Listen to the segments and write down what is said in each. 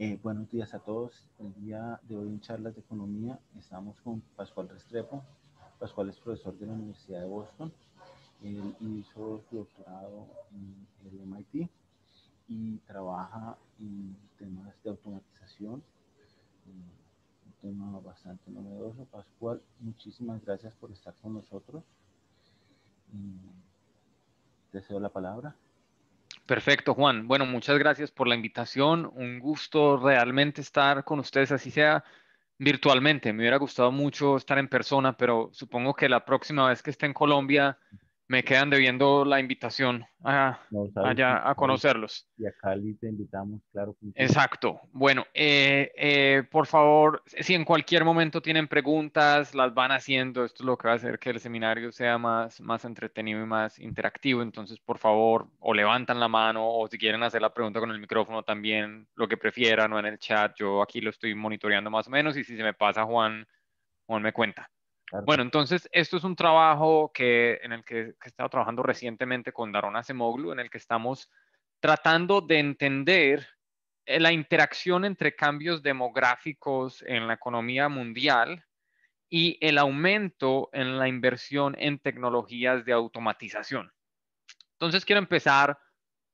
Eh, buenos días a todos. El día de hoy en charlas de economía estamos con Pascual Restrepo. Pascual es profesor de la Universidad de Boston. Él hizo su doctorado en el MIT y trabaja en temas de automatización. Un tema bastante novedoso. Pascual, muchísimas gracias por estar con nosotros. Te eh, cedo la palabra. Perfecto, Juan. Bueno, muchas gracias por la invitación. Un gusto realmente estar con ustedes, así sea virtualmente. Me hubiera gustado mucho estar en persona, pero supongo que la próxima vez que esté en Colombia me quedan debiendo la invitación a, a conocerlos. Y a Cali te invitamos, claro. Exacto. Bueno, eh, eh, por favor, si en cualquier momento tienen preguntas, las van haciendo. Esto es lo que va a hacer que el seminario sea más, más entretenido y más interactivo. Entonces, por favor, o levantan la mano o si quieren hacer la pregunta con el micrófono también, lo que prefieran o en el chat. Yo aquí lo estoy monitoreando más o menos y si se me pasa, Juan, Juan me cuenta. Bueno, entonces esto es un trabajo que, en el que, que he estado trabajando recientemente con Darona Semoglu, en el que estamos tratando de entender eh, la interacción entre cambios demográficos en la economía mundial y el aumento en la inversión en tecnologías de automatización. Entonces quiero empezar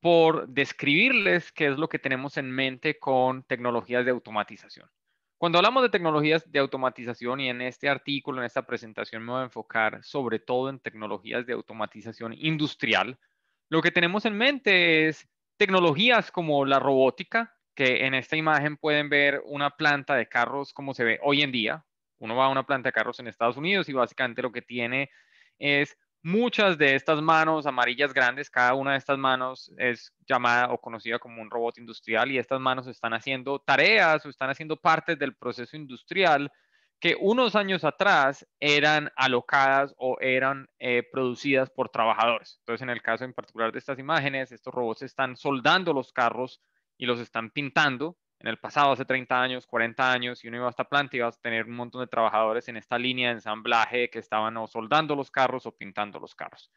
por describirles qué es lo que tenemos en mente con tecnologías de automatización. Cuando hablamos de tecnologías de automatización y en este artículo, en esta presentación me voy a enfocar sobre todo en tecnologías de automatización industrial, lo que tenemos en mente es tecnologías como la robótica, que en esta imagen pueden ver una planta de carros como se ve hoy en día. Uno va a una planta de carros en Estados Unidos y básicamente lo que tiene es Muchas de estas manos amarillas grandes, cada una de estas manos es llamada o conocida como un robot industrial y estas manos están haciendo tareas o están haciendo partes del proceso industrial que unos años atrás eran alocadas o eran eh, producidas por trabajadores. Entonces, en el caso en particular de estas imágenes, estos robots están soldando los carros y los están pintando en el pasado, hace 30 años, 40 años, y uno iba a esta planta y iba a tener un montón de trabajadores en esta línea de ensamblaje que estaban o soldando los carros o pintando los carros.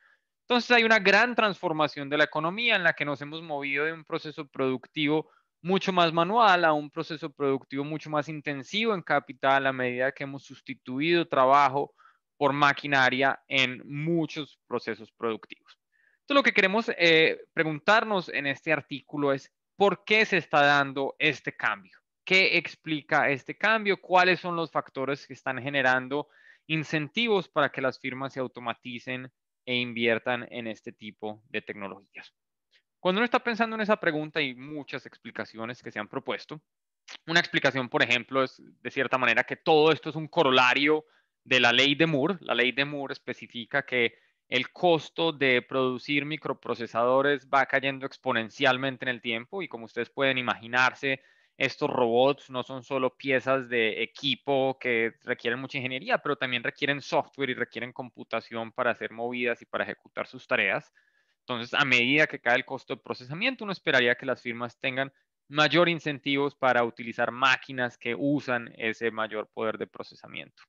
Entonces hay una gran transformación de la economía en la que nos hemos movido de un proceso productivo mucho más manual a un proceso productivo mucho más intensivo en capital a medida que hemos sustituido trabajo por maquinaria en muchos procesos productivos. Entonces lo que queremos eh, preguntarnos en este artículo es, ¿Por qué se está dando este cambio? ¿Qué explica este cambio? ¿Cuáles son los factores que están generando incentivos para que las firmas se automaticen e inviertan en este tipo de tecnologías? Cuando uno está pensando en esa pregunta, hay muchas explicaciones que se han propuesto. Una explicación, por ejemplo, es de cierta manera que todo esto es un corolario de la ley de Moore. La ley de Moore especifica que el costo de producir microprocesadores va cayendo exponencialmente en el tiempo y como ustedes pueden imaginarse, estos robots no son solo piezas de equipo que requieren mucha ingeniería, pero también requieren software y requieren computación para hacer movidas y para ejecutar sus tareas. Entonces, a medida que cae el costo de procesamiento, uno esperaría que las firmas tengan mayor incentivos para utilizar máquinas que usan ese mayor poder de procesamiento.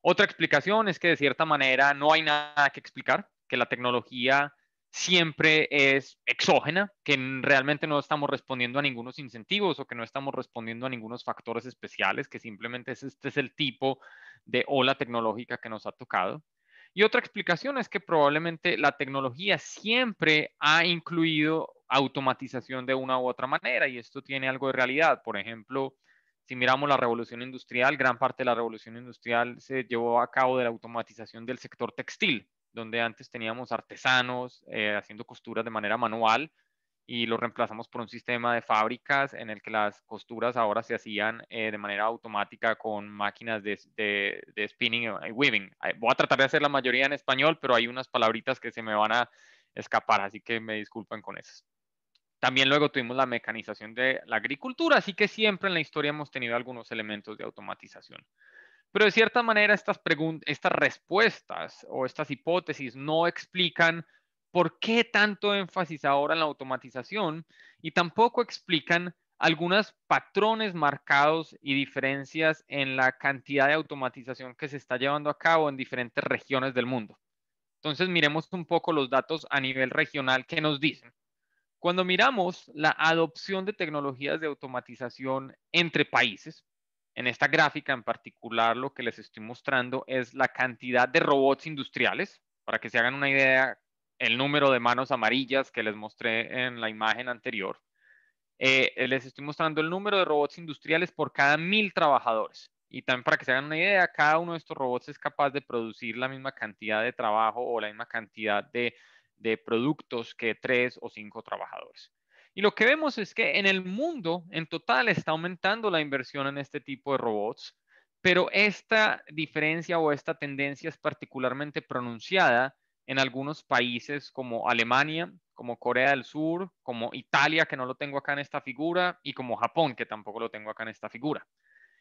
Otra explicación es que de cierta manera no hay nada que explicar, que la tecnología siempre es exógena, que realmente no estamos respondiendo a ningunos incentivos o que no estamos respondiendo a ningunos factores especiales, que simplemente este es el tipo de ola tecnológica que nos ha tocado. Y otra explicación es que probablemente la tecnología siempre ha incluido automatización de una u otra manera y esto tiene algo de realidad. Por ejemplo, si miramos la revolución industrial, gran parte de la revolución industrial se llevó a cabo de la automatización del sector textil, donde antes teníamos artesanos eh, haciendo costuras de manera manual y lo reemplazamos por un sistema de fábricas en el que las costuras ahora se hacían eh, de manera automática con máquinas de, de spinning y weaving. Voy a tratar de hacer la mayoría en español, pero hay unas palabritas que se me van a escapar, así que me disculpen con esas. También luego tuvimos la mecanización de la agricultura, así que siempre en la historia hemos tenido algunos elementos de automatización. Pero de cierta manera estas, estas respuestas o estas hipótesis no explican por qué tanto énfasis ahora en la automatización y tampoco explican algunos patrones marcados y diferencias en la cantidad de automatización que se está llevando a cabo en diferentes regiones del mundo. Entonces miremos un poco los datos a nivel regional que nos dicen. Cuando miramos la adopción de tecnologías de automatización entre países, en esta gráfica en particular lo que les estoy mostrando es la cantidad de robots industriales, para que se hagan una idea, el número de manos amarillas que les mostré en la imagen anterior. Eh, les estoy mostrando el número de robots industriales por cada mil trabajadores. Y también para que se hagan una idea, cada uno de estos robots es capaz de producir la misma cantidad de trabajo o la misma cantidad de de productos que tres o cinco trabajadores. Y lo que vemos es que en el mundo en total está aumentando la inversión en este tipo de robots, pero esta diferencia o esta tendencia es particularmente pronunciada en algunos países como Alemania, como Corea del Sur, como Italia, que no lo tengo acá en esta figura, y como Japón, que tampoco lo tengo acá en esta figura.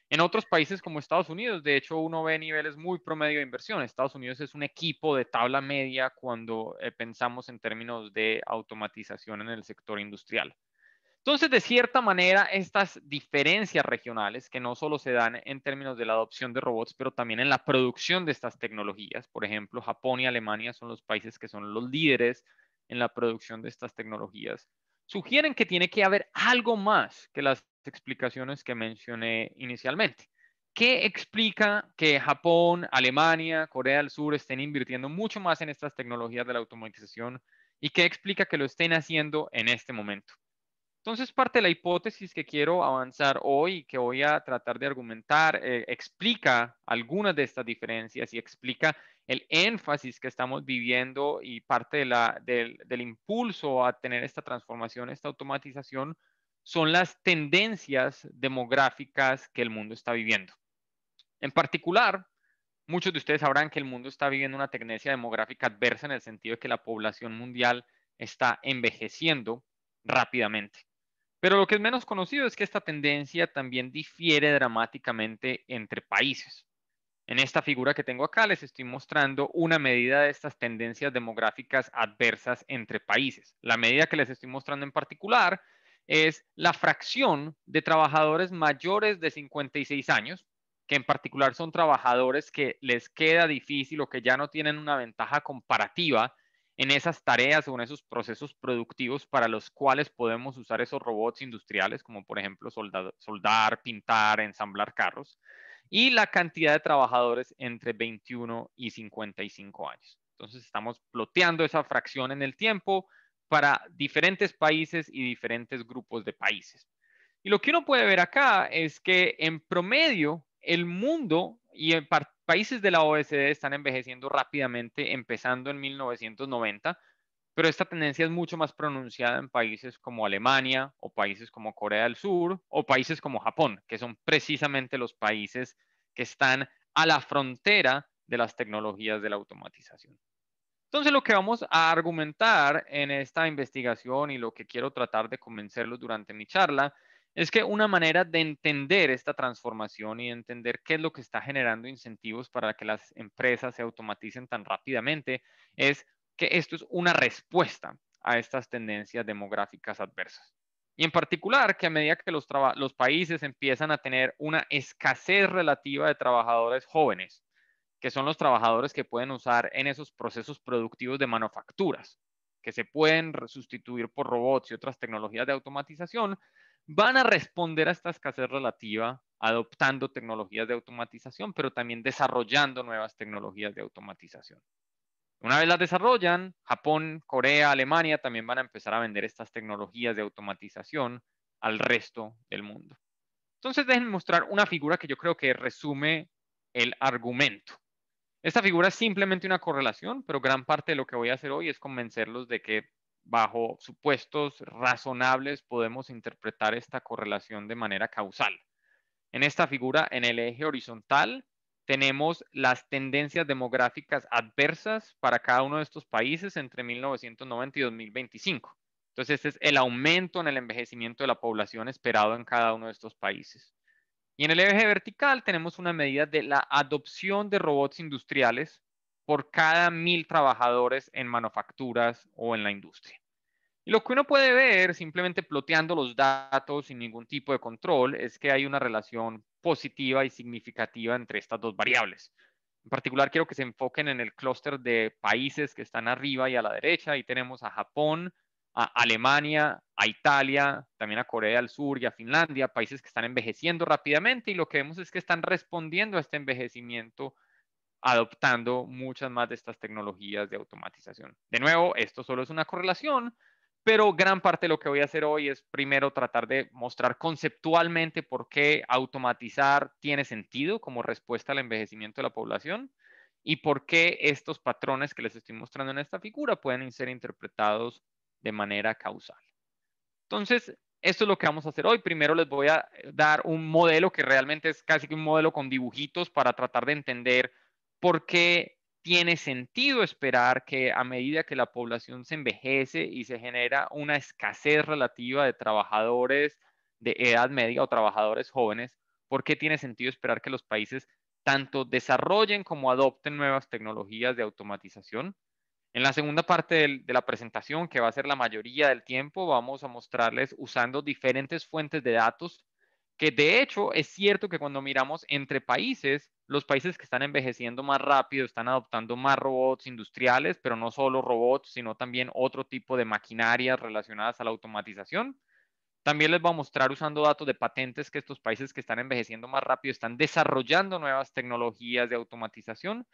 En otros países como Estados Unidos, de hecho, uno ve niveles muy promedio de inversión. Estados Unidos es un equipo de tabla media cuando eh, pensamos en términos de automatización en el sector industrial. Entonces, de cierta manera, estas diferencias regionales que no solo se dan en términos de la adopción de robots, pero también en la producción de estas tecnologías. Por ejemplo, Japón y Alemania son los países que son los líderes en la producción de estas tecnologías. Sugieren que tiene que haber algo más que las explicaciones que mencioné inicialmente. ¿Qué explica que Japón, Alemania, Corea del Sur estén invirtiendo mucho más en estas tecnologías de la automatización y qué explica que lo estén haciendo en este momento? Entonces, parte de la hipótesis que quiero avanzar hoy, que voy a tratar de argumentar, eh, explica algunas de estas diferencias y explica el énfasis que estamos viviendo y parte de la, del, del impulso a tener esta transformación, esta automatización, son las tendencias demográficas que el mundo está viviendo. En particular, muchos de ustedes sabrán que el mundo está viviendo una tendencia demográfica adversa en el sentido de que la población mundial está envejeciendo rápidamente. Pero lo que es menos conocido es que esta tendencia también difiere dramáticamente entre países. En esta figura que tengo acá les estoy mostrando una medida de estas tendencias demográficas adversas entre países. La medida que les estoy mostrando en particular es la fracción de trabajadores mayores de 56 años, que en particular son trabajadores que les queda difícil o que ya no tienen una ventaja comparativa en esas tareas o en esos procesos productivos para los cuales podemos usar esos robots industriales, como por ejemplo soldar, pintar, ensamblar carros, y la cantidad de trabajadores entre 21 y 55 años. Entonces estamos ploteando esa fracción en el tiempo para diferentes países y diferentes grupos de países. Y lo que uno puede ver acá es que en promedio el mundo y países de la OECD están envejeciendo rápidamente, empezando en 1990, pero esta tendencia es mucho más pronunciada en países como Alemania o países como Corea del Sur o países como Japón, que son precisamente los países que están a la frontera de las tecnologías de la automatización. Entonces lo que vamos a argumentar en esta investigación y lo que quiero tratar de convencerlos durante mi charla es que una manera de entender esta transformación y entender qué es lo que está generando incentivos para que las empresas se automaticen tan rápidamente es que esto es una respuesta a estas tendencias demográficas adversas. Y en particular que a medida que los, los países empiezan a tener una escasez relativa de trabajadores jóvenes, que son los trabajadores que pueden usar en esos procesos productivos de manufacturas, que se pueden sustituir por robots y otras tecnologías de automatización, van a responder a esta escasez relativa adoptando tecnologías de automatización, pero también desarrollando nuevas tecnologías de automatización. Una vez las desarrollan, Japón, Corea, Alemania también van a empezar a vender estas tecnologías de automatización al resto del mundo. Entonces, déjenme mostrar una figura que yo creo que resume el argumento esta figura es simplemente una correlación, pero gran parte de lo que voy a hacer hoy es convencerlos de que bajo supuestos razonables podemos interpretar esta correlación de manera causal. En esta figura, en el eje horizontal, tenemos las tendencias demográficas adversas para cada uno de estos países entre 1990 y 2025. Entonces, este es el aumento en el envejecimiento de la población esperado en cada uno de estos países. Y en el eje vertical tenemos una medida de la adopción de robots industriales por cada mil trabajadores en manufacturas o en la industria. Y lo que uno puede ver simplemente ploteando los datos sin ningún tipo de control es que hay una relación positiva y significativa entre estas dos variables. En particular quiero que se enfoquen en el clúster de países que están arriba y a la derecha. Ahí tenemos a Japón, a Alemania, a Italia, también a Corea del Sur y a Finlandia, países que están envejeciendo rápidamente y lo que vemos es que están respondiendo a este envejecimiento adoptando muchas más de estas tecnologías de automatización. De nuevo, esto solo es una correlación, pero gran parte de lo que voy a hacer hoy es primero tratar de mostrar conceptualmente por qué automatizar tiene sentido como respuesta al envejecimiento de la población y por qué estos patrones que les estoy mostrando en esta figura pueden ser interpretados de manera causal. Entonces, esto es lo que vamos a hacer hoy. Primero les voy a dar un modelo que realmente es casi que un modelo con dibujitos para tratar de entender por qué tiene sentido esperar que a medida que la población se envejece y se genera una escasez relativa de trabajadores de edad media o trabajadores jóvenes, por qué tiene sentido esperar que los países tanto desarrollen como adopten nuevas tecnologías de automatización en la segunda parte de la presentación, que va a ser la mayoría del tiempo, vamos a mostrarles usando diferentes fuentes de datos, que de hecho es cierto que cuando miramos entre países, los países que están envejeciendo más rápido están adoptando más robots industriales, pero no solo robots, sino también otro tipo de maquinarias relacionadas a la automatización. También les va a mostrar usando datos de patentes que estos países que están envejeciendo más rápido están desarrollando nuevas tecnologías de automatización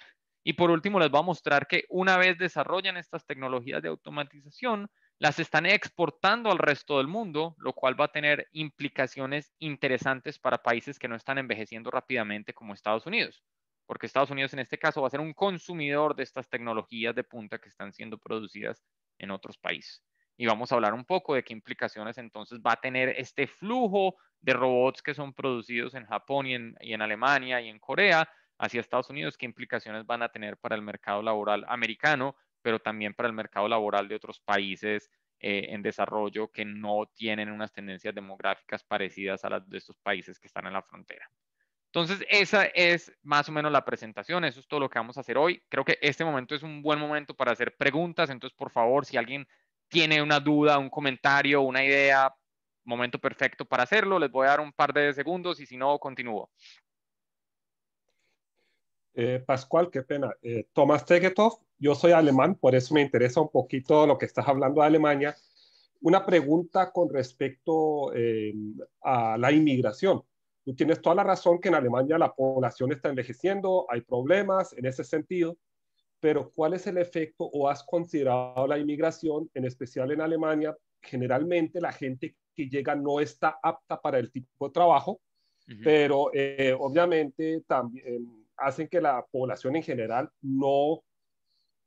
y por último, les voy a mostrar que una vez desarrollan estas tecnologías de automatización, las están exportando al resto del mundo, lo cual va a tener implicaciones interesantes para países que no están envejeciendo rápidamente como Estados Unidos, porque Estados Unidos en este caso va a ser un consumidor de estas tecnologías de punta que están siendo producidas en otros países. Y vamos a hablar un poco de qué implicaciones entonces va a tener este flujo de robots que son producidos en Japón y en, en Alemania y en Corea hacia Estados Unidos, qué implicaciones van a tener para el mercado laboral americano, pero también para el mercado laboral de otros países eh, en desarrollo que no tienen unas tendencias demográficas parecidas a las de estos países que están en la frontera. Entonces, esa es más o menos la presentación. Eso es todo lo que vamos a hacer hoy. Creo que este momento es un buen momento para hacer preguntas. Entonces, por favor, si alguien tiene una duda, un comentario, una idea, momento perfecto para hacerlo. Les voy a dar un par de segundos y si no, continúo. Eh, Pascual, qué pena. Eh, Tomás Tegetov, yo soy alemán, por eso me interesa un poquito lo que estás hablando de Alemania. Una pregunta con respecto eh, a la inmigración. Tú tienes toda la razón que en Alemania la población está envejeciendo, hay problemas en ese sentido, pero ¿cuál es el efecto o has considerado la inmigración, en especial en Alemania? Generalmente la gente que llega no está apta para el tipo de trabajo, pero obviamente también hacen que la población en general no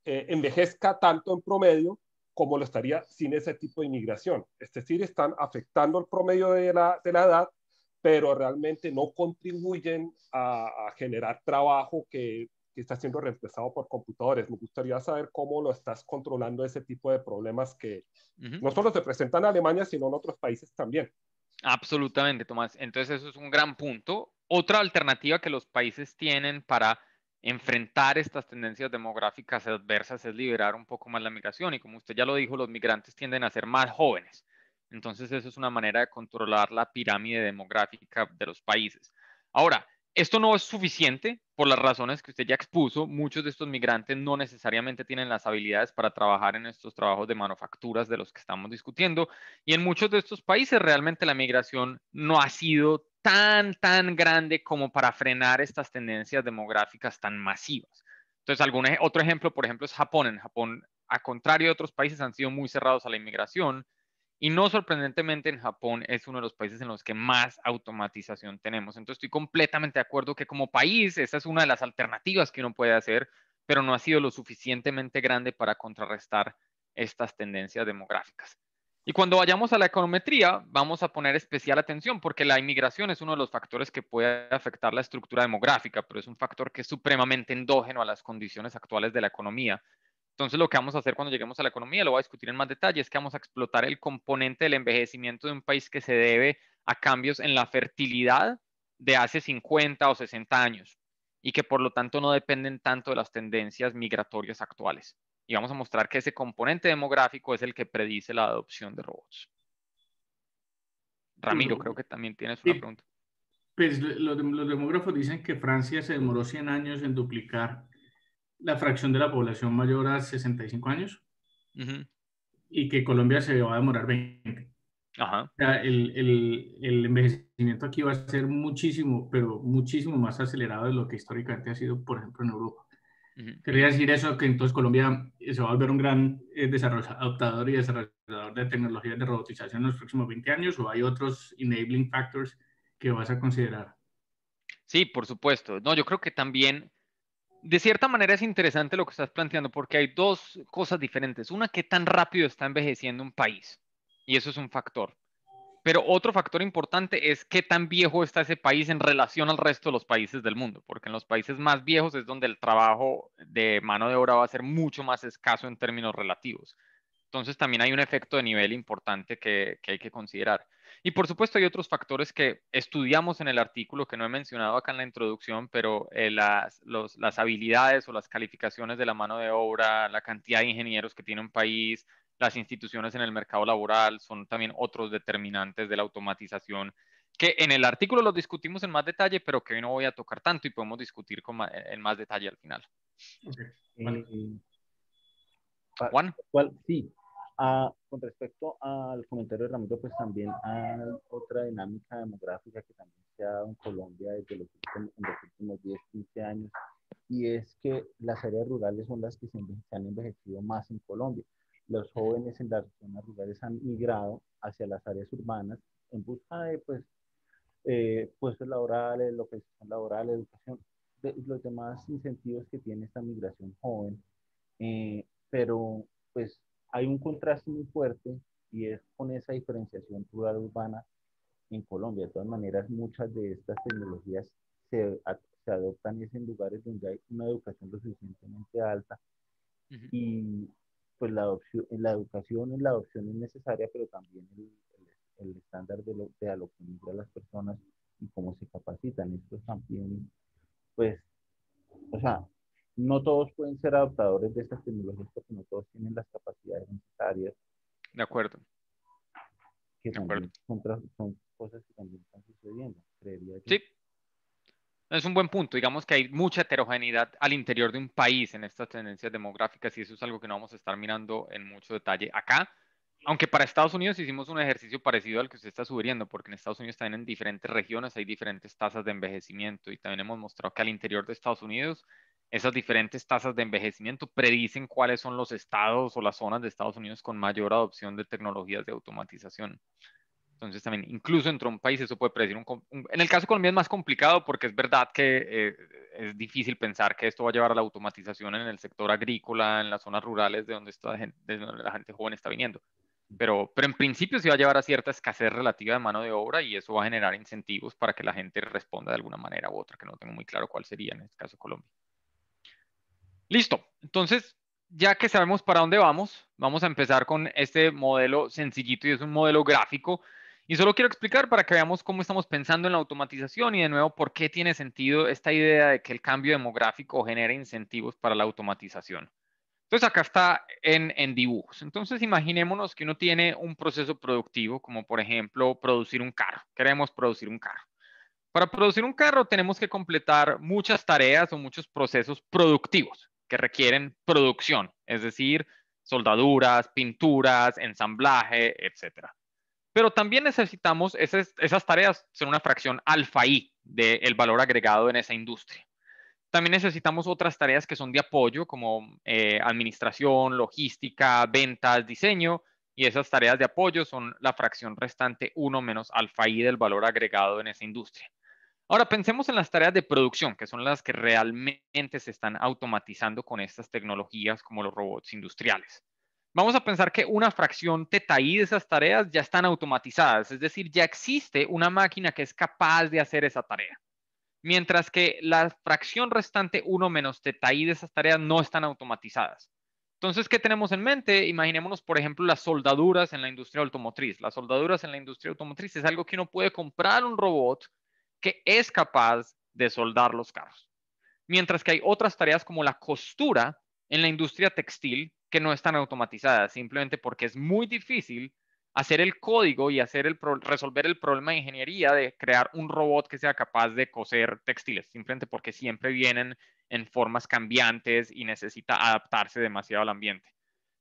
eh, envejezca tanto en promedio como lo estaría sin ese tipo de inmigración. Es decir, están afectando el promedio de la, de la edad, pero realmente no contribuyen a, generar trabajo que, está siendo reemplazado por computadores. Me gustaría saber cómo lo estás controlando ese tipo de problemas que no solo se presentan en Alemania, sino en otros países también. Absolutamente, Tomás. Entonces, eso es un gran punto. Otra alternativa que los países tienen para enfrentar estas tendencias demográficas adversas es liberar un poco más la migración y como usted ya lo dijo, los migrantes tienden a ser más jóvenes. Entonces, eso es una manera de controlar la pirámide demográfica de los países. Ahora, esto no es suficiente por las razones que usted ya expuso. Muchos de estos migrantes no necesariamente tienen las habilidades para trabajar en estos trabajos de manufacturas de los que estamos discutiendo. Y en muchos de estos países realmente la migración no ha sido tan, tan grande como para frenar estas tendencias demográficas tan masivas. Entonces, algún, otro ejemplo, por ejemplo, es Japón. En Japón, a contrario de otros países, han sido muy cerrados a la inmigración y no sorprendentemente en Japón es uno de los países en los que más automatización tenemos. Entonces estoy completamente de acuerdo que como país esa es una de las alternativas que uno puede hacer, pero no ha sido lo suficientemente grande para contrarrestar estas tendencias demográficas. Y cuando vayamos a la econometría, vamos a poner especial atención porque la inmigración es uno de los factores que puede afectar la estructura demográfica, pero es un factor que es supremamente endógeno a las condiciones actuales de la economía. Entonces, lo que vamos a hacer cuando lleguemos a la economía, lo voy a discutir en más detalle, es que vamos a explotar el componente del envejecimiento de un país que se debe a cambios en la fertilidad de hace 50 o 60 años y que por lo tanto no dependen tanto de las tendencias migratorias actuales. Y vamos a mostrar que ese componente demográfico es el que predice la adopción de robots. Ramiro, creo que también tienes una pregunta. Pues los, demógrafos dicen que Francia se demoró 100 años en duplicar la fracción de la población mayor a 65 años y que Colombia se va a demorar 20. Ajá. O sea, el, el, el, envejecimiento aquí va a ser muchísimo, pero muchísimo más acelerado de lo que históricamente ha sido, por ejemplo, en Europa. Quería decir eso, que entonces Colombia eh, se va a volver un gran eh, desarrollador, y desarrollador de tecnologías de robotización en los próximos 20 años, o hay otros enabling factors que vas a considerar. Sí, por supuesto. No, yo creo que también de cierta manera es interesante lo que estás planteando porque hay dos cosas diferentes. Una, qué tan rápido está envejeciendo un país. Y eso es un factor. Pero otro factor importante es qué tan viejo está ese país en relación al resto de los países del mundo, porque en los países más viejos es donde el trabajo de mano de obra va a ser mucho más escaso en términos relativos. Entonces también hay un efecto de nivel importante que, que hay que considerar. Y por supuesto hay otros factores que estudiamos en el artículo que no he mencionado acá en la introducción, pero eh, las, habilidades o las calificaciones de la mano de obra, la cantidad de ingenieros que tiene un país, las instituciones en el mercado laboral son también otros determinantes de la automatización que en el artículo los discutimos en más detalle, pero que hoy no voy a tocar tanto y podemos discutir en más detalle al final. Mm, mm. Ah, Juan. Sí, Ah, con respecto al comentario de Ramiro, pues también hay otra dinámica demográfica que también se ha dado en Colombia desde los últimos, en los últimos 10, 15 años, y es que las áreas rurales son las que se, han envejecido más en Colombia. Los jóvenes en las zonas rurales han migrado hacia las áreas urbanas en busca de pues, eh, puestos laborales, es laboral, educación, de, los demás incentivos que tiene esta migración joven. Eh, pero pues hay un contraste muy fuerte y es con esa diferenciación rural-urbana en Colombia. De todas maneras, muchas de estas tecnologías se, se adoptan es en lugares donde hay una educación lo suficientemente alta y pues la, adopción, la educación la adopción es necesaria, pero también el, el, estándar de, lo, de a lo que a las personas y cómo se capacitan. Esto también, pues, o sea, no todos pueden ser adoptadores de estas tecnologías porque no todos tienen las capacidades necesarias. De acuerdo. de acuerdo. Son, cosas que también están sucediendo, Sí. Es un buen punto. Digamos que hay mucha heterogeneidad al interior de un país en estas tendencias demográficas y eso es algo que no vamos a estar mirando en mucho detalle acá. Aunque para Estados Unidos hicimos un ejercicio parecido al que usted está sugiriendo, porque en Estados Unidos también en diferentes regiones hay diferentes tasas de envejecimiento y también hemos mostrado que al interior de Estados Unidos esas diferentes tasas de envejecimiento predicen cuáles son los estados o las zonas de Estados Unidos con mayor adopción de tecnologías de automatización. Entonces también, incluso entre un país eso puede predecir un, En el caso de Colombia es más complicado porque es verdad que eh, es difícil pensar que esto va a llevar a la automatización en el sector agrícola, en las zonas rurales de donde, está, la gente joven está viniendo. Pero, pero en principio sí va a llevar a cierta escasez relativa de mano de obra y eso va a generar incentivos para que la gente responda de alguna manera u otra, que no tengo muy claro cuál sería en este caso Colombia. Listo. Entonces, ya que sabemos para dónde vamos, vamos a empezar con este modelo sencillito y es un modelo gráfico. Y solo quiero explicar para que veamos cómo estamos pensando en la automatización y de nuevo por qué tiene sentido esta idea de que el cambio demográfico genera incentivos para la automatización. Entonces acá está en, en dibujos. Entonces imaginémonos que uno tiene un proceso productivo como por ejemplo producir un carro. Queremos producir un carro. Para producir un carro tenemos que completar muchas tareas o muchos procesos productivos que requieren producción, es decir, soldaduras, pinturas, ensamblaje, etc. Pero también necesitamos, esas, tareas son una fracción alfa I del valor agregado en esa industria. También necesitamos otras tareas que son de apoyo, como eh, administración, logística, ventas, diseño, y esas tareas de apoyo son la fracción restante 1 menos alfa i del valor agregado en esa industria. Ahora pensemos en las tareas de producción, que son las que realmente se están automatizando con estas tecnologías como los robots industriales. Vamos a pensar que una fracción I de esas tareas ya están automatizadas, es decir, ya existe una máquina que es capaz de hacer esa tarea. Mientras que la fracción restante 1 menos I de esas tareas no están automatizadas. Entonces, ¿qué tenemos en mente? Imaginémonos, por ejemplo, las soldaduras en la industria automotriz. Las soldaduras en la industria automotriz es algo que uno puede comprar un robot que es capaz de soldar los carros. Mientras que hay otras tareas como la costura en la industria textil que no están automatizadas, simplemente porque es muy difícil hacer el código y hacer el resolver el problema de ingeniería de crear un robot que sea capaz de coser textiles, simplemente porque siempre vienen en formas cambiantes y necesita adaptarse demasiado al ambiente.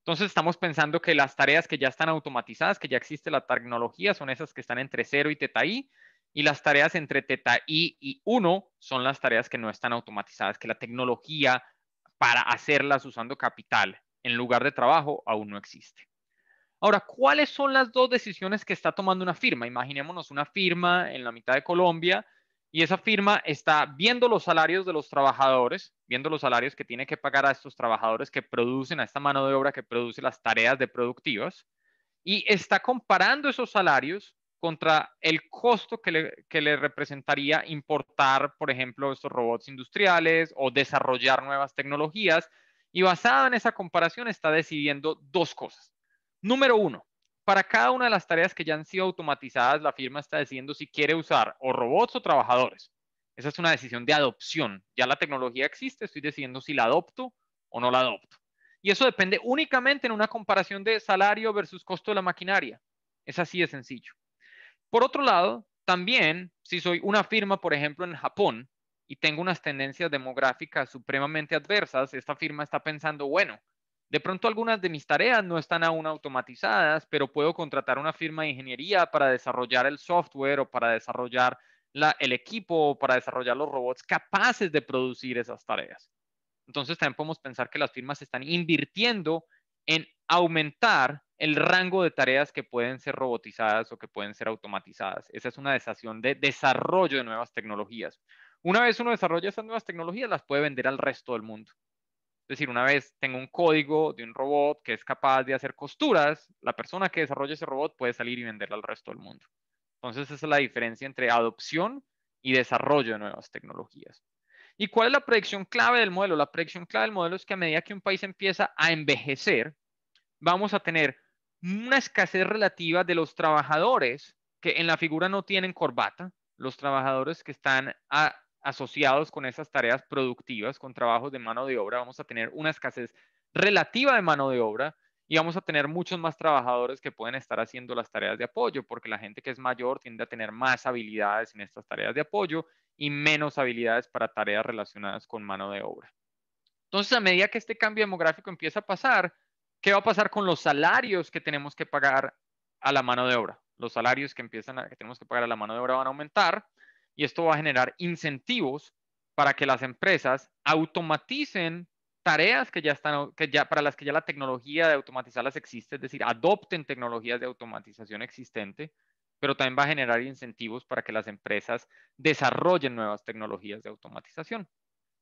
Entonces estamos pensando que las tareas que ya están automatizadas, que ya existe la tecnología, son esas que están entre cero y tetaí y las tareas entre teta i y 1 son las tareas que no están automatizadas, que la tecnología para hacerlas usando capital en lugar de trabajo aún no existe. Ahora, ¿cuáles son las dos decisiones que está tomando una firma? Imaginémonos una firma en la mitad de Colombia y esa firma está viendo los salarios de los trabajadores, viendo los salarios que tiene que pagar a estos trabajadores que producen, a esta mano de obra que produce las tareas de productivas, y está comparando esos salarios contra el costo que le, representaría importar, por ejemplo, estos robots industriales o desarrollar nuevas tecnologías. Y basada en esa comparación está decidiendo dos cosas. Número uno, para cada una de las tareas que ya han sido automatizadas, la firma está decidiendo si quiere usar o robots o trabajadores. Esa es una decisión de adopción. Ya la tecnología existe, estoy decidiendo si la adopto o no la adopto. Y eso depende únicamente en una comparación de salario versus costo de la maquinaria. Es así de sencillo. Por otro lado, también si soy una firma, por ejemplo, en Japón y tengo unas tendencias demográficas supremamente adversas, esta firma está pensando, bueno, de pronto algunas de mis tareas no están aún automatizadas, pero puedo contratar una firma de ingeniería para desarrollar el software o para desarrollar el equipo o para desarrollar los robots capaces de producir esas tareas. Entonces también podemos pensar que las firmas están invirtiendo en aumentar el rango de tareas que pueden ser robotizadas o que pueden ser automatizadas. Esa es una estación de desarrollo de nuevas tecnologías. Una vez uno desarrolla esas nuevas tecnologías, las puede vender al resto del mundo. Es decir, una vez tengo un código de un robot que es capaz de hacer costuras, la persona que desarrolla ese robot puede salir y venderlo al resto del mundo. Entonces, esa es la diferencia entre adopción y desarrollo de nuevas tecnologías. ¿Y cuál es la predicción clave del modelo? La predicción clave del modelo es que a medida que un país empieza a envejecer, vamos a tener una escasez relativa de los trabajadores que en la figura no tienen corbata, los trabajadores que están asociados con esas tareas productivas, con trabajos de mano de obra, vamos a tener una escasez relativa de mano de obra y vamos a tener muchos más trabajadores que pueden estar haciendo las tareas de apoyo, porque la gente que es mayor tiende a tener más habilidades en estas tareas de apoyo y menos habilidades para tareas relacionadas con mano de obra. Entonces, a medida que este cambio demográfico empieza a pasar, ¿Qué va a pasar con los salarios que tenemos que pagar a la mano de obra? Los salarios que empiezan a, que tenemos que pagar a la mano de obra van a aumentar y esto va a generar incentivos para que las empresas automaticen tareas que ya están, que ya, para las que ya la tecnología de automatizarlas existe, es decir, adopten tecnologías de automatización existente, pero también va a generar incentivos para que las empresas desarrollen nuevas tecnologías de automatización.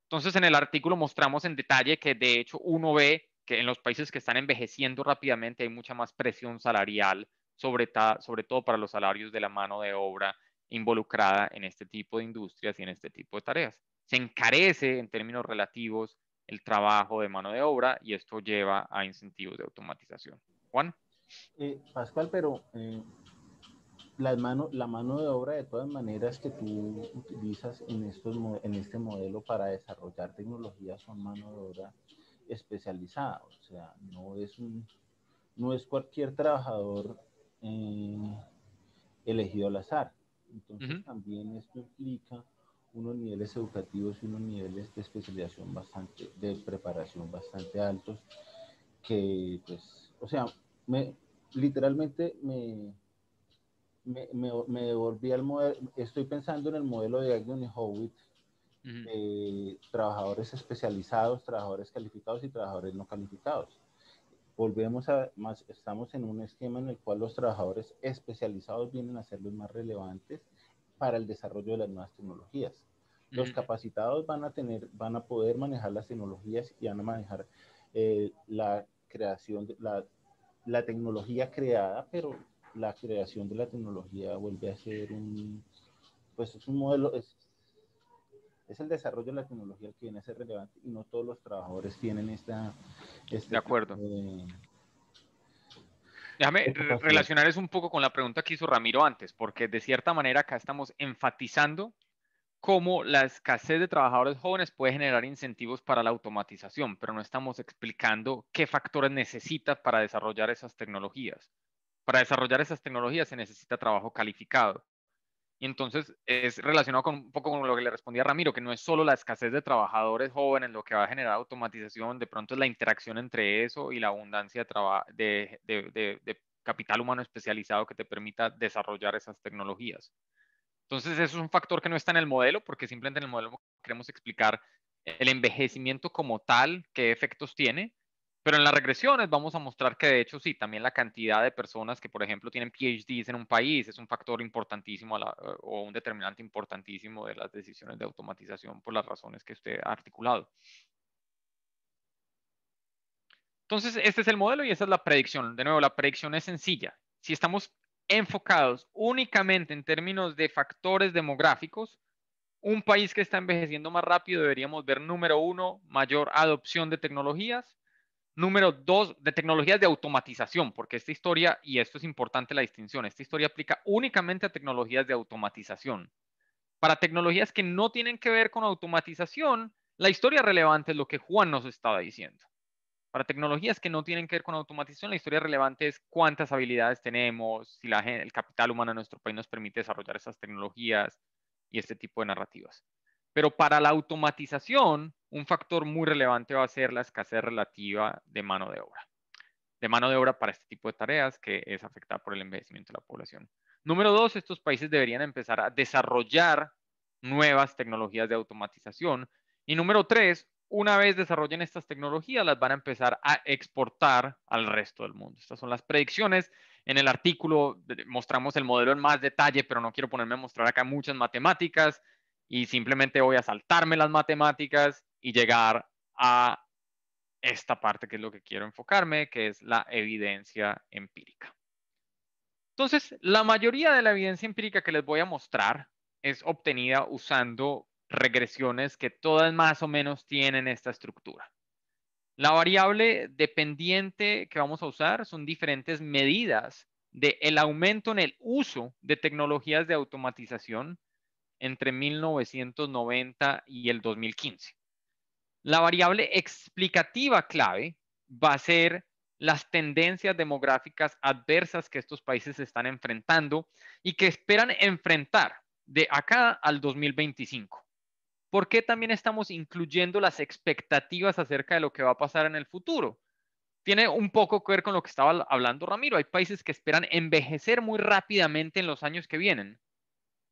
Entonces, en el artículo mostramos en detalle que de hecho uno ve que en los países que están envejeciendo rápidamente hay mucha más presión salarial, sobre, todo para los salarios de la mano de obra involucrada en este tipo de industrias y en este tipo de tareas. Se encarece en términos relativos el trabajo de mano de obra y esto lleva a incentivos de automatización. Juan. Eh, Pascual, pero eh, la, mano, la mano de obra de todas maneras que tú utilizas en, estos, en este modelo para desarrollar tecnologías son mano de obra especializada, o sea, no es un, no es cualquier trabajador eh, elegido al azar. Entonces también esto implica unos niveles educativos y unos niveles de especialización bastante, de preparación bastante altos, que pues, o sea, me, literalmente me, me, me, me devolví al modelo, estoy pensando en el modelo de Agnew y Howitt eh, trabajadores especializados, trabajadores calificados y trabajadores no calificados. Volvemos a más, estamos en un esquema en el cual los trabajadores especializados vienen a ser los más relevantes para el desarrollo de las nuevas tecnologías. Los capacitados van a tener, van a poder manejar las tecnologías y van a manejar eh, la creación de la, la tecnología creada, pero la creación de la tecnología vuelve a ser un, pues es un modelo, es, es el desarrollo de la tecnología el que viene a ser relevante y no todos los trabajadores tienen esta... Este de acuerdo. Déjame relacionar eso un poco con la pregunta que hizo Ramiro antes, porque de cierta manera acá estamos enfatizando cómo la escasez de trabajadores jóvenes puede generar incentivos para la automatización, pero no estamos explicando qué factores necesita para desarrollar esas tecnologías. Para desarrollar esas tecnologías se necesita trabajo calificado entonces es relacionado con un poco con lo que le respondía Ramiro, que no es solo la escasez de trabajadores jóvenes lo que va a generar automatización, de pronto es la interacción entre eso y la abundancia de, de capital humano especializado que te permita desarrollar esas tecnologías. Entonces, eso es un factor que no está en el modelo, porque simplemente en el modelo queremos explicar el envejecimiento como tal, qué efectos tiene, pero en las regresiones vamos a mostrar que de hecho sí, también la cantidad de personas que, por ejemplo, tienen PhDs en un país es un factor importantísimo eh, o un determinante importantísimo de las decisiones de automatización por las razones que usted ha articulado. Entonces, este es el modelo y esa es la predicción. De nuevo, la predicción es sencilla. Si estamos enfocados únicamente en términos de factores demográficos, un país que está envejeciendo más rápido deberíamos ver, número uno, mayor adopción de tecnologías Número dos, de tecnologías de automatización, porque esta historia, y esto es importante la distinción, esta historia aplica únicamente a tecnologías de automatización. Para tecnologías que no tienen que ver con automatización, la historia relevante es lo que Juan nos estaba diciendo. Para tecnologías que no tienen que ver con automatización, la historia relevante es cuántas habilidades tenemos, si el capital humano en nuestro país nos permite desarrollar esas tecnologías y este tipo de narrativas. Pero para la automatización, un factor muy relevante va a ser la escasez relativa de mano de obra. De mano de obra para este tipo de tareas que es afectada por el envejecimiento de la población. Número dos, estos países deberían empezar a desarrollar nuevas tecnologías de automatización. Y número tres, una vez desarrollen estas tecnologías, las van a empezar a exportar al resto del mundo. Estas son las predicciones. En el artículo eh, mostramos el modelo en más detalle, pero no quiero ponerme a mostrar acá muchas matemáticas y simplemente voy a saltarme las matemáticas y llegar a esta parte que es lo que quiero enfocarme, que es la evidencia empírica. Entonces, la mayoría de la evidencia empírica que les voy a mostrar es obtenida usando regresiones que todas más o menos tienen esta estructura. La variable dependiente que vamos a usar son diferentes medidas de el aumento en el uso de tecnologías de automatización entre 1990 y el 2015. La variable explicativa clave va a ser las tendencias demográficas adversas que estos países están enfrentando y que esperan enfrentar de acá al 2025. ¿Por qué también estamos incluyendo las expectativas acerca de lo que va a pasar en el futuro? Tiene un poco que ver con lo que estaba hablando Ramiro. Hay países que esperan envejecer muy rápidamente en los años que vienen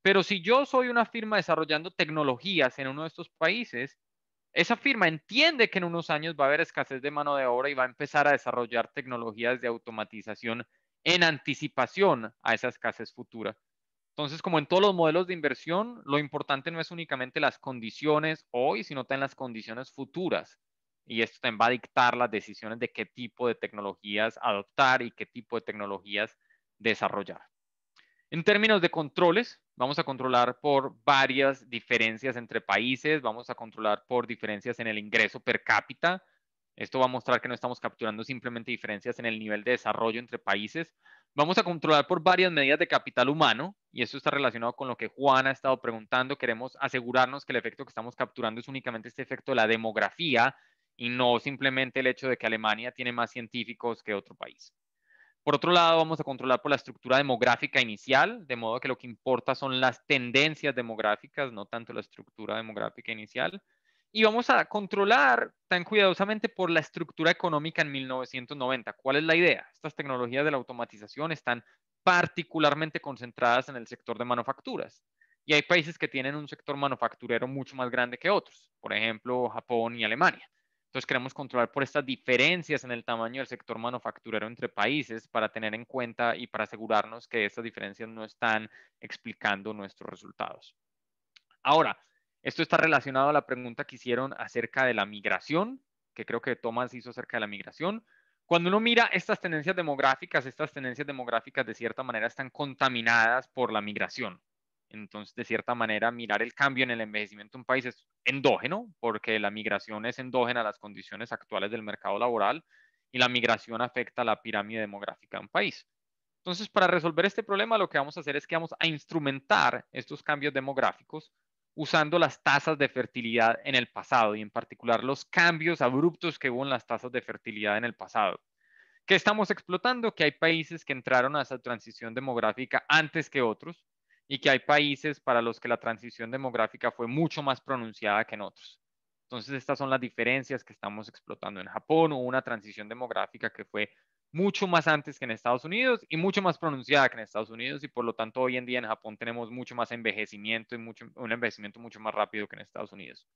pero si yo soy una firma desarrollando tecnologías en uno de estos países, esa firma entiende que en unos años va a haber escasez de mano de obra y va a empezar a desarrollar tecnologías de automatización en anticipación a esa escasez futura. Entonces, como en todos los modelos de inversión, lo importante no es únicamente las condiciones hoy, sino también las condiciones futuras. Y esto también va a dictar las decisiones de qué tipo de tecnologías adoptar y qué tipo de tecnologías desarrollar. En términos de controles, vamos a controlar por varias diferencias entre países, vamos a controlar por diferencias en el ingreso per cápita. Esto va a mostrar que no estamos capturando simplemente diferencias en el nivel de desarrollo entre países. Vamos a controlar por varias medidas de capital humano, y esto está relacionado con lo que Juan ha estado preguntando. Queremos asegurarnos que el efecto que estamos capturando es únicamente este efecto de la demografía y no simplemente el hecho de que Alemania tiene más científicos que otro país. Por otro lado, vamos a controlar por la estructura demográfica inicial, de modo que lo que importa son las tendencias demográficas, no tanto la estructura demográfica inicial. Y vamos a controlar tan cuidadosamente por la estructura económica en 1990. ¿Cuál es la idea? Estas tecnologías de la automatización están particularmente concentradas en el sector de manufacturas. Y hay países que tienen un sector manufacturero mucho más grande que otros, por ejemplo, Japón y Alemania. Entonces queremos controlar por estas diferencias en el tamaño del sector manufacturero entre países para tener en cuenta y para asegurarnos que estas diferencias no están explicando nuestros resultados. Ahora, esto está relacionado a la pregunta que hicieron acerca de la migración, que creo que Thomas hizo acerca de la migración. Cuando uno mira estas tendencias demográficas, estas tendencias demográficas de cierta manera están contaminadas por la migración. Entonces, de cierta manera, mirar el cambio en el envejecimiento de un país es endógeno, porque la migración es endógena a las condiciones actuales del mercado laboral y la migración afecta a la pirámide demográfica de un país. Entonces, para resolver este problema, lo que vamos a hacer es que vamos a instrumentar estos cambios demográficos usando las tasas de fertilidad en el pasado y en particular los cambios abruptos que hubo en las tasas de fertilidad en el pasado. ¿Qué estamos explotando? Que hay países que entraron a esa transición demográfica antes que otros y que hay países para los que la transición demográfica fue mucho más pronunciada que en otros. Entonces, estas son las diferencias que estamos explotando. En Japón hubo una transición demográfica que fue mucho más antes que en Estados Unidos y mucho más pronunciada que en Estados Unidos y por lo tanto hoy en día en Japón tenemos mucho más envejecimiento y mucho, un envejecimiento mucho más rápido que en Estados Unidos.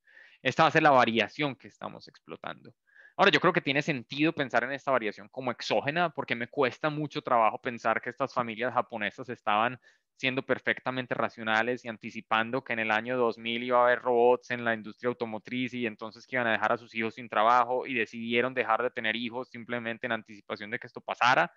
Esta va a ser la variación que estamos explotando. Ahora, yo creo que tiene sentido pensar en esta variación como exógena porque me cuesta mucho trabajo pensar que estas familias japonesas estaban siendo perfectamente racionales y anticipando que en el año 2000 iba a haber robots en la industria automotriz y entonces que iban a dejar a sus hijos sin trabajo y decidieron dejar de tener hijos simplemente en anticipación de que esto pasara.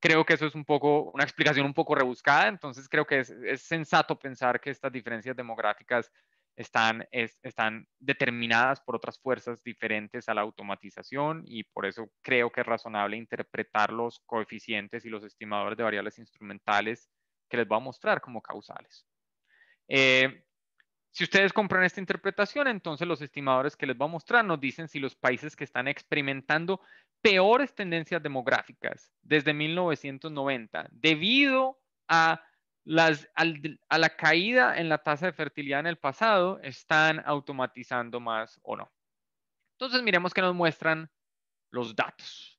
Creo que eso es un poco una explicación un poco rebuscada, entonces creo que es, sensato pensar que estas diferencias demográficas están, están determinadas por otras fuerzas diferentes a la automatización y por eso creo que es razonable interpretar los coeficientes y los estimadores de variables instrumentales que les voy a mostrar como causales. Eh, si ustedes compran esta interpretación, entonces los estimadores que les voy a mostrar nos dicen si los países que están experimentando peores tendencias demográficas desde 1990, debido a, las, a la caída en la tasa de fertilidad en el pasado, están automatizando más o no. Entonces miremos qué nos muestran los datos.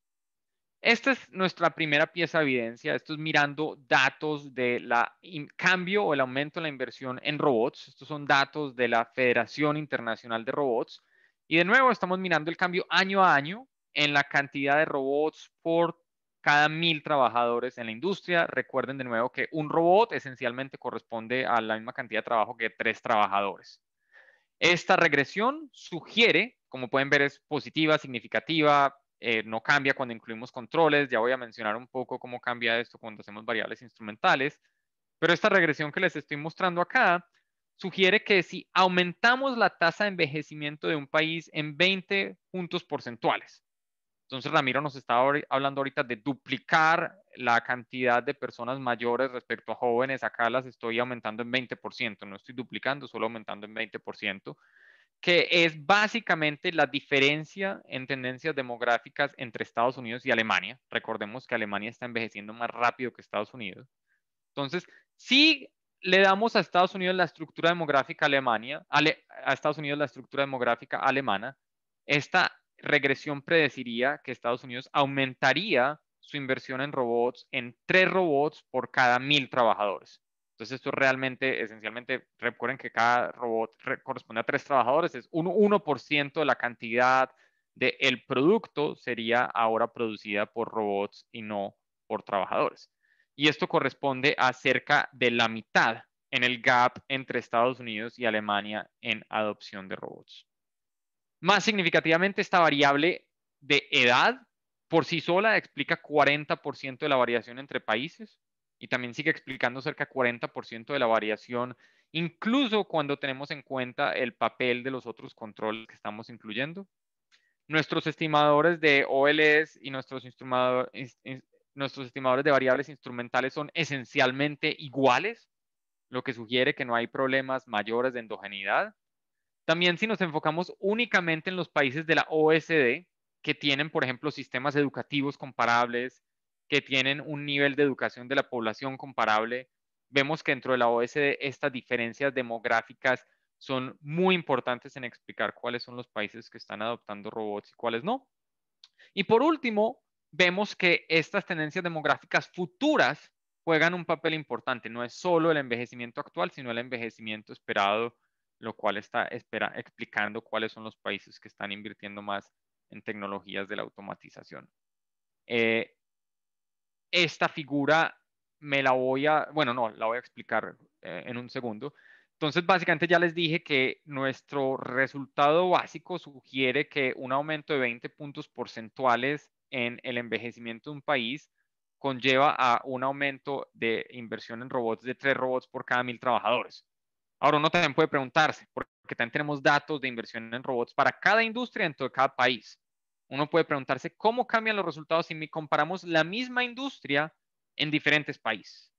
Esta es nuestra primera pieza de evidencia. Esto es mirando datos la cambio o el aumento en la inversión en robots. Estos son datos de la Federación Internacional de Robots. Y de nuevo estamos mirando el cambio año a año en la cantidad de robots por cada mil trabajadores en la industria. Recuerden de nuevo que un robot esencialmente corresponde a la misma cantidad de trabajo que tres trabajadores. Esta regresión sugiere, como pueden ver, es positiva, significativa, eh, no cambia cuando incluimos controles, ya voy a mencionar un poco cómo cambia esto cuando hacemos variables instrumentales, pero esta regresión que les estoy mostrando acá sugiere que si aumentamos la tasa de envejecimiento de un país en 20 puntos porcentuales, entonces Ramiro nos estaba hablando ahorita de duplicar la cantidad de personas mayores respecto a jóvenes, acá las estoy aumentando en 20%, no estoy duplicando, solo aumentando en 20% que es básicamente la diferencia en tendencias demográficas entre Estados Unidos y Alemania. Recordemos que Alemania está envejeciendo más rápido que Estados Unidos. Entonces, si le damos a Estados Unidos la estructura demográfica alemana, esta regresión predeciría que Estados Unidos aumentaría su inversión en robots en tres robots por cada mil trabajadores. Entonces esto realmente, esencialmente, recuerden que cada robot corresponde a tres trabajadores, es un 1% de la cantidad del el producto sería ahora producida por robots y no por trabajadores. Y esto corresponde a cerca de la mitad en el gap entre Estados Unidos y Alemania en adopción de robots. Más significativamente, esta variable de edad por sí sola explica 40% de la variación entre países, y también sigue explicando cerca 40% de la variación, incluso cuando tenemos en cuenta el papel de los otros controles que estamos incluyendo. Nuestros estimadores de OLS y nuestros, nuestros estimadores de variables instrumentales son esencialmente iguales, lo que sugiere que no hay problemas mayores de endogeneidad. También si nos enfocamos únicamente en los países de la OSD, que tienen, por ejemplo, sistemas educativos comparables, que tienen un nivel de educación de la población comparable. Vemos que dentro de la OSD estas diferencias demográficas son muy importantes en explicar cuáles son los países que están adoptando robots y cuáles no. Y por último, vemos que estas tendencias demográficas futuras juegan un papel importante. No es solo el envejecimiento actual, sino el envejecimiento esperado, lo cual está explicando cuáles son los países que están invirtiendo más en tecnologías de la automatización. Eh, esta figura me la voy a, bueno, no, la voy a explicar eh, en un segundo. Entonces, básicamente ya les dije que nuestro resultado básico sugiere que un aumento de 20 puntos porcentuales en el envejecimiento de un país conlleva a un aumento de inversión en robots de tres robots por cada mil trabajadores. Ahora uno también puede preguntarse, porque también tenemos datos de inversión en robots para cada industria dentro de cada país uno puede preguntarse cómo cambian los resultados si comparamos la misma industria en diferentes países.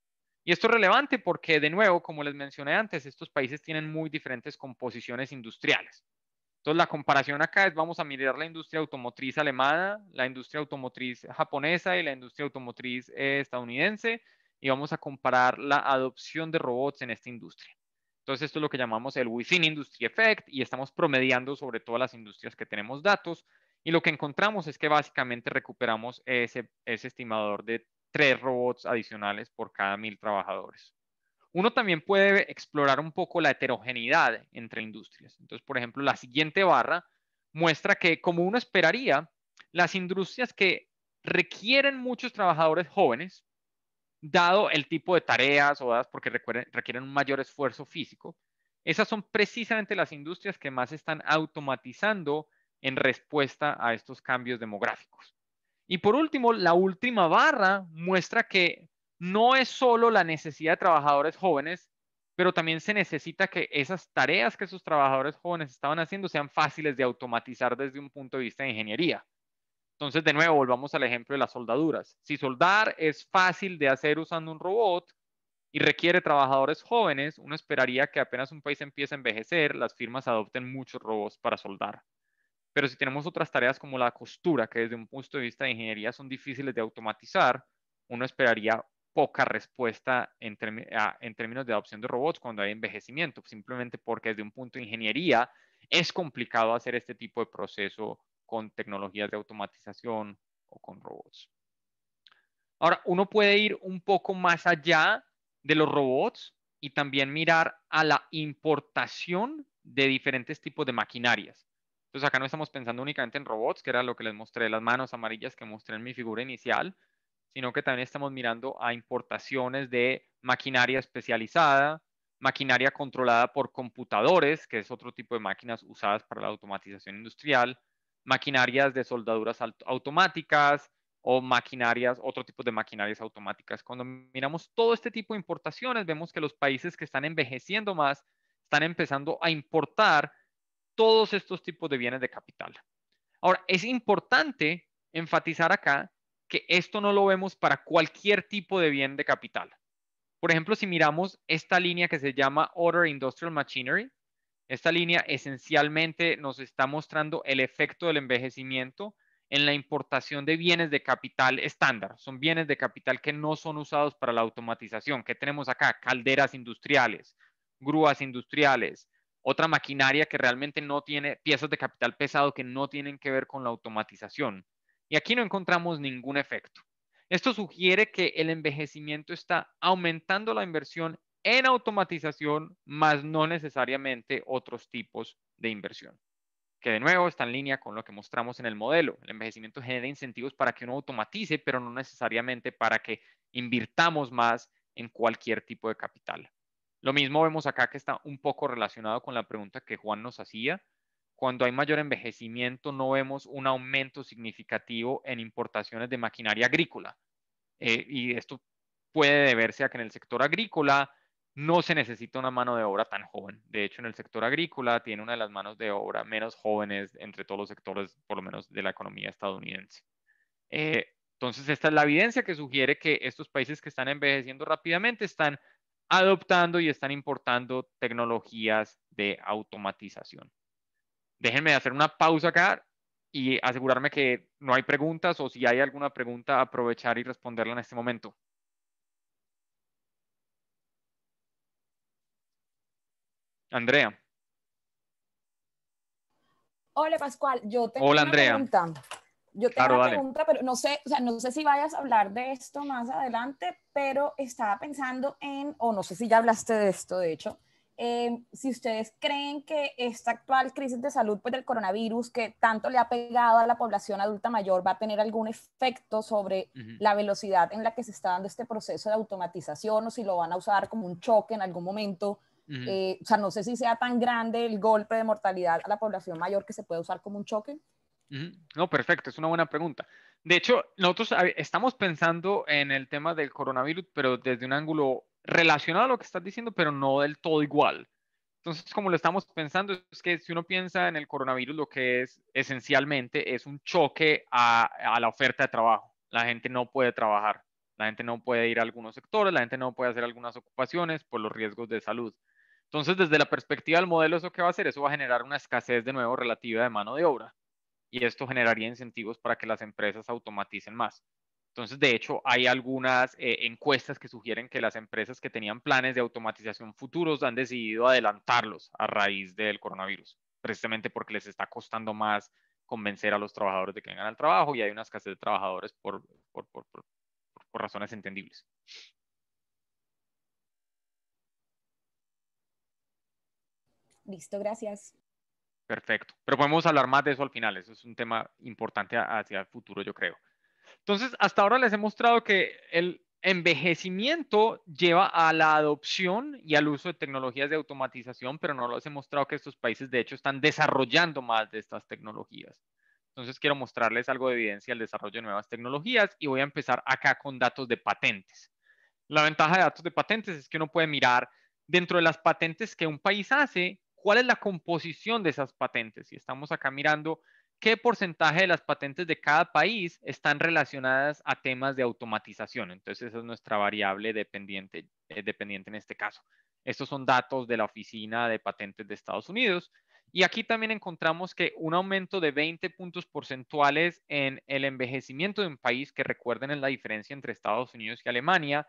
Y esto es relevante porque, de nuevo, como les mencioné antes, estos países tienen muy diferentes composiciones industriales. Entonces, la comparación acá es, vamos a mirar la industria automotriz alemana, la industria automotriz japonesa y la industria automotriz eh, estadounidense, y vamos a comparar la adopción de robots en esta industria. Entonces, esto es lo que llamamos el Within Industry Effect, y estamos promediando sobre todas las industrias que tenemos datos y lo que encontramos es que básicamente recuperamos ese, estimador de tres robots adicionales por cada mil trabajadores. Uno también puede explorar un poco la heterogeneidad entre industrias. Entonces, por ejemplo, la siguiente barra muestra que, como uno esperaría, las industrias que requieren muchos trabajadores jóvenes, dado el tipo de tareas o dadas porque requieren un mayor esfuerzo físico, esas son precisamente las industrias que más están automatizando en respuesta a estos cambios demográficos. Y por último, la última barra muestra que no es solo la necesidad de trabajadores jóvenes, pero también se necesita que esas tareas que esos trabajadores jóvenes estaban haciendo sean fáciles de automatizar desde un punto de vista de ingeniería. Entonces, de nuevo, volvamos al ejemplo de las soldaduras. Si soldar es fácil de hacer usando un robot y requiere trabajadores jóvenes, uno esperaría que apenas un país empiece a envejecer, las firmas adopten muchos robots para soldar. Pero si tenemos otras tareas como la costura, que desde un punto de vista de ingeniería son difíciles de automatizar, uno esperaría poca respuesta en, términos de adopción de robots cuando hay envejecimiento, simplemente porque desde un punto de ingeniería es complicado hacer este tipo de proceso con tecnologías de automatización o con robots. Ahora, uno puede ir un poco más allá de los robots y también mirar a la importación de diferentes tipos de maquinarias. Entonces acá no estamos pensando únicamente en robots, que era lo que les mostré, las manos amarillas que mostré en mi figura inicial, sino que también estamos mirando a importaciones de maquinaria especializada, maquinaria controlada por computadores, que es otro tipo de máquinas usadas para la automatización industrial, maquinarias de soldaduras automáticas o maquinarias, otro tipo de maquinarias automáticas. Cuando miramos todo este tipo de importaciones, vemos que los países que están envejeciendo más están empezando a importar todos estos tipos de bienes de capital. Ahora, es importante enfatizar acá que esto no lo vemos para cualquier tipo de bien de capital. Por ejemplo, si miramos esta línea que se llama Order Industrial Machinery, esta línea esencialmente nos está mostrando el efecto del envejecimiento en la importación de bienes de capital estándar. Son bienes de capital que no son usados para la automatización. Que tenemos acá? Calderas industriales, grúas industriales, otra maquinaria que realmente no tiene piezas de capital pesado que no tienen que ver con la automatización. Y aquí no encontramos ningún efecto. Esto sugiere que el envejecimiento está aumentando la inversión en automatización, más no necesariamente otros tipos de inversión, que de nuevo está en línea con lo que mostramos en el modelo. El envejecimiento genera incentivos para que uno automatice, pero no necesariamente para que invirtamos más en cualquier tipo de capital. Lo mismo vemos acá que está un poco relacionado con la pregunta que Juan nos hacía. Cuando hay mayor envejecimiento no vemos un aumento significativo en importaciones de maquinaria agrícola. Eh, y esto puede deberse a que en el sector agrícola no se necesita una mano de obra tan joven. De hecho, en el sector agrícola tiene una de las manos de obra menos jóvenes entre todos los sectores, por lo menos de la economía estadounidense. Eh, entonces, esta es la evidencia que sugiere que estos países que están envejeciendo rápidamente están adoptando y están importando tecnologías de automatización. Déjenme hacer una pausa acá y asegurarme que no hay preguntas o si hay alguna pregunta, aprovechar y responderla en este momento. Andrea. Hola Pascual, yo tengo Hola, Andrea. Yo tengo una pregunta, pero no sé, o sea, no sé si vayas a hablar de esto más adelante, pero estaba pensando en, o no sé si ya hablaste de esto, de hecho, si ustedes creen que esta actual crisis de salud pues, del coronavirus que tanto le ha pegado a la población adulta mayor va a tener algún efecto sobre la velocidad en la que se está dando este proceso de automatización o si lo van a usar como un choque en algún momento. Eh, o sea, no sé si sea tan grande el golpe de mortalidad a la población mayor que se puede usar como un choque. No, perfecto, es una buena pregunta. De hecho, nosotros estamos pensando en el tema del coronavirus, pero desde un ángulo relacionado a lo que estás diciendo, pero no del todo igual. Entonces, como lo estamos pensando, es que si uno piensa en el coronavirus, lo que es esencialmente es un choque a, la oferta de trabajo. La gente no puede trabajar, la gente no puede ir a algunos sectores, la gente no puede hacer algunas ocupaciones por los riesgos de salud. Entonces, desde la perspectiva del modelo, ¿eso qué va a hacer? Eso va a generar una escasez de nuevo relativa de mano de obra y esto generaría incentivos para que las empresas automaticen más. Entonces, de hecho, hay algunas eh, encuestas que sugieren que las empresas que tenían planes de automatización futuros han decidido adelantarlos a raíz del coronavirus, precisamente porque les está costando más convencer a los trabajadores de que vengan al trabajo y hay una escasez de trabajadores por, por razones entendibles. Listo, gracias. Perfecto. Pero podemos hablar más de eso al final. Eso es un tema importante hacia el futuro, yo creo. Entonces, hasta ahora les he mostrado que el envejecimiento lleva a la adopción y al uso de tecnologías de automatización, pero no les he mostrado que estos países, de hecho, están desarrollando más de estas tecnologías. Entonces, quiero mostrarles algo de evidencia del desarrollo de nuevas tecnologías y voy a empezar acá con datos de patentes. La ventaja de datos de patentes es que uno puede mirar dentro de las patentes que un país hace, cuál es la composición de esas patentes. Y estamos acá mirando qué porcentaje de las patentes de cada país están relacionadas a temas de automatización. Entonces, esa es nuestra variable dependiente, eh, dependiente en este caso. Estos son datos de la Oficina de Patentes de Estados Unidos. Y aquí también encontramos que un aumento de 20 puntos porcentuales en el envejecimiento de un país, que recuerden es la diferencia entre Estados Unidos y Alemania,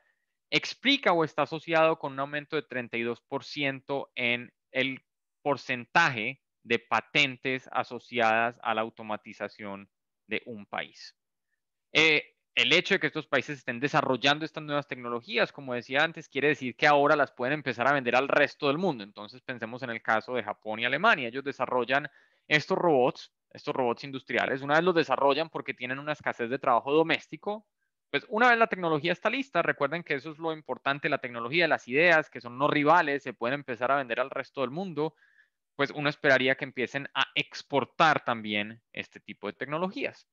explica o está asociado con un aumento de 32% en el porcentaje de patentes asociadas a la automatización de un país. Eh, el hecho de que estos países estén desarrollando estas nuevas tecnologías, como decía antes, quiere decir que ahora las pueden empezar a vender al resto del mundo. Entonces pensemos en el caso de Japón y Alemania. Ellos desarrollan estos robots, estos robots industriales. Una vez los desarrollan porque tienen una escasez de trabajo doméstico, pues una vez la tecnología está lista, recuerden que eso es lo importante, la tecnología, las ideas que son no rivales, se pueden empezar a vender al resto del mundo pues uno esperaría que empiecen a exportar también este tipo de tecnologías.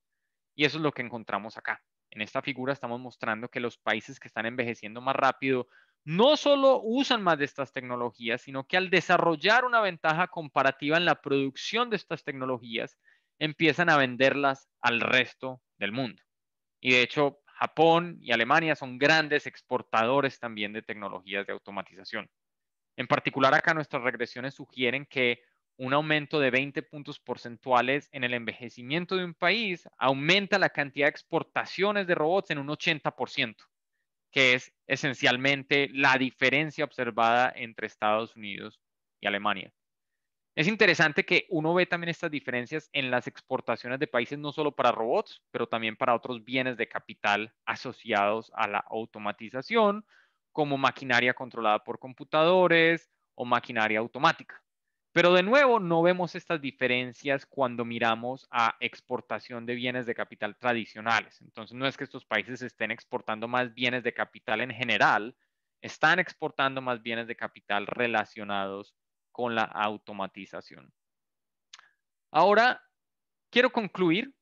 Y eso es lo que encontramos acá. En esta figura estamos mostrando que los países que están envejeciendo más rápido no solo usan más de estas tecnologías, sino que al desarrollar una ventaja comparativa en la producción de estas tecnologías, empiezan a venderlas al resto del mundo. Y de hecho, Japón y Alemania son grandes exportadores también de tecnologías de automatización. En particular, acá nuestras regresiones sugieren que un aumento de 20 puntos porcentuales en el envejecimiento de un país aumenta la cantidad de exportaciones de robots en un 80%, que es esencialmente la diferencia observada entre Estados Unidos y Alemania. Es interesante que uno ve también estas diferencias en las exportaciones de países no solo para robots, pero también para otros bienes de capital asociados a la automatización, como maquinaria controlada por computadores o maquinaria automática. Pero de nuevo, no vemos estas diferencias cuando miramos a exportación de bienes de capital tradicionales. Entonces, no es que estos países estén exportando más bienes de capital en general, están exportando más bienes de capital relacionados con la automatización. Ahora, quiero concluir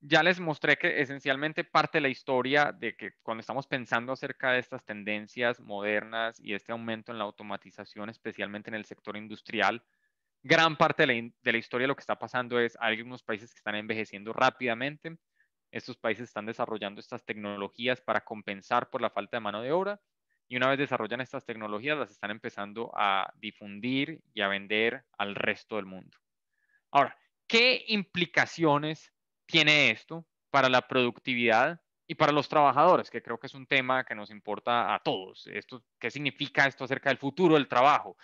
ya les mostré que esencialmente parte de la historia de que cuando estamos pensando acerca de estas tendencias modernas y este aumento en la automatización, especialmente en el sector industrial, gran parte de la, historia lo que está pasando es hay algunos países que están envejeciendo rápidamente, estos países están desarrollando estas tecnologías para compensar por la falta de mano de obra y una vez desarrollan estas tecnologías las están empezando a difundir y a vender al resto del mundo. Ahora, ¿qué implicaciones tiene esto para la productividad y para los trabajadores, que creo que es un tema que nos importa a todos. Esto, ¿Qué significa esto acerca del futuro del trabajo?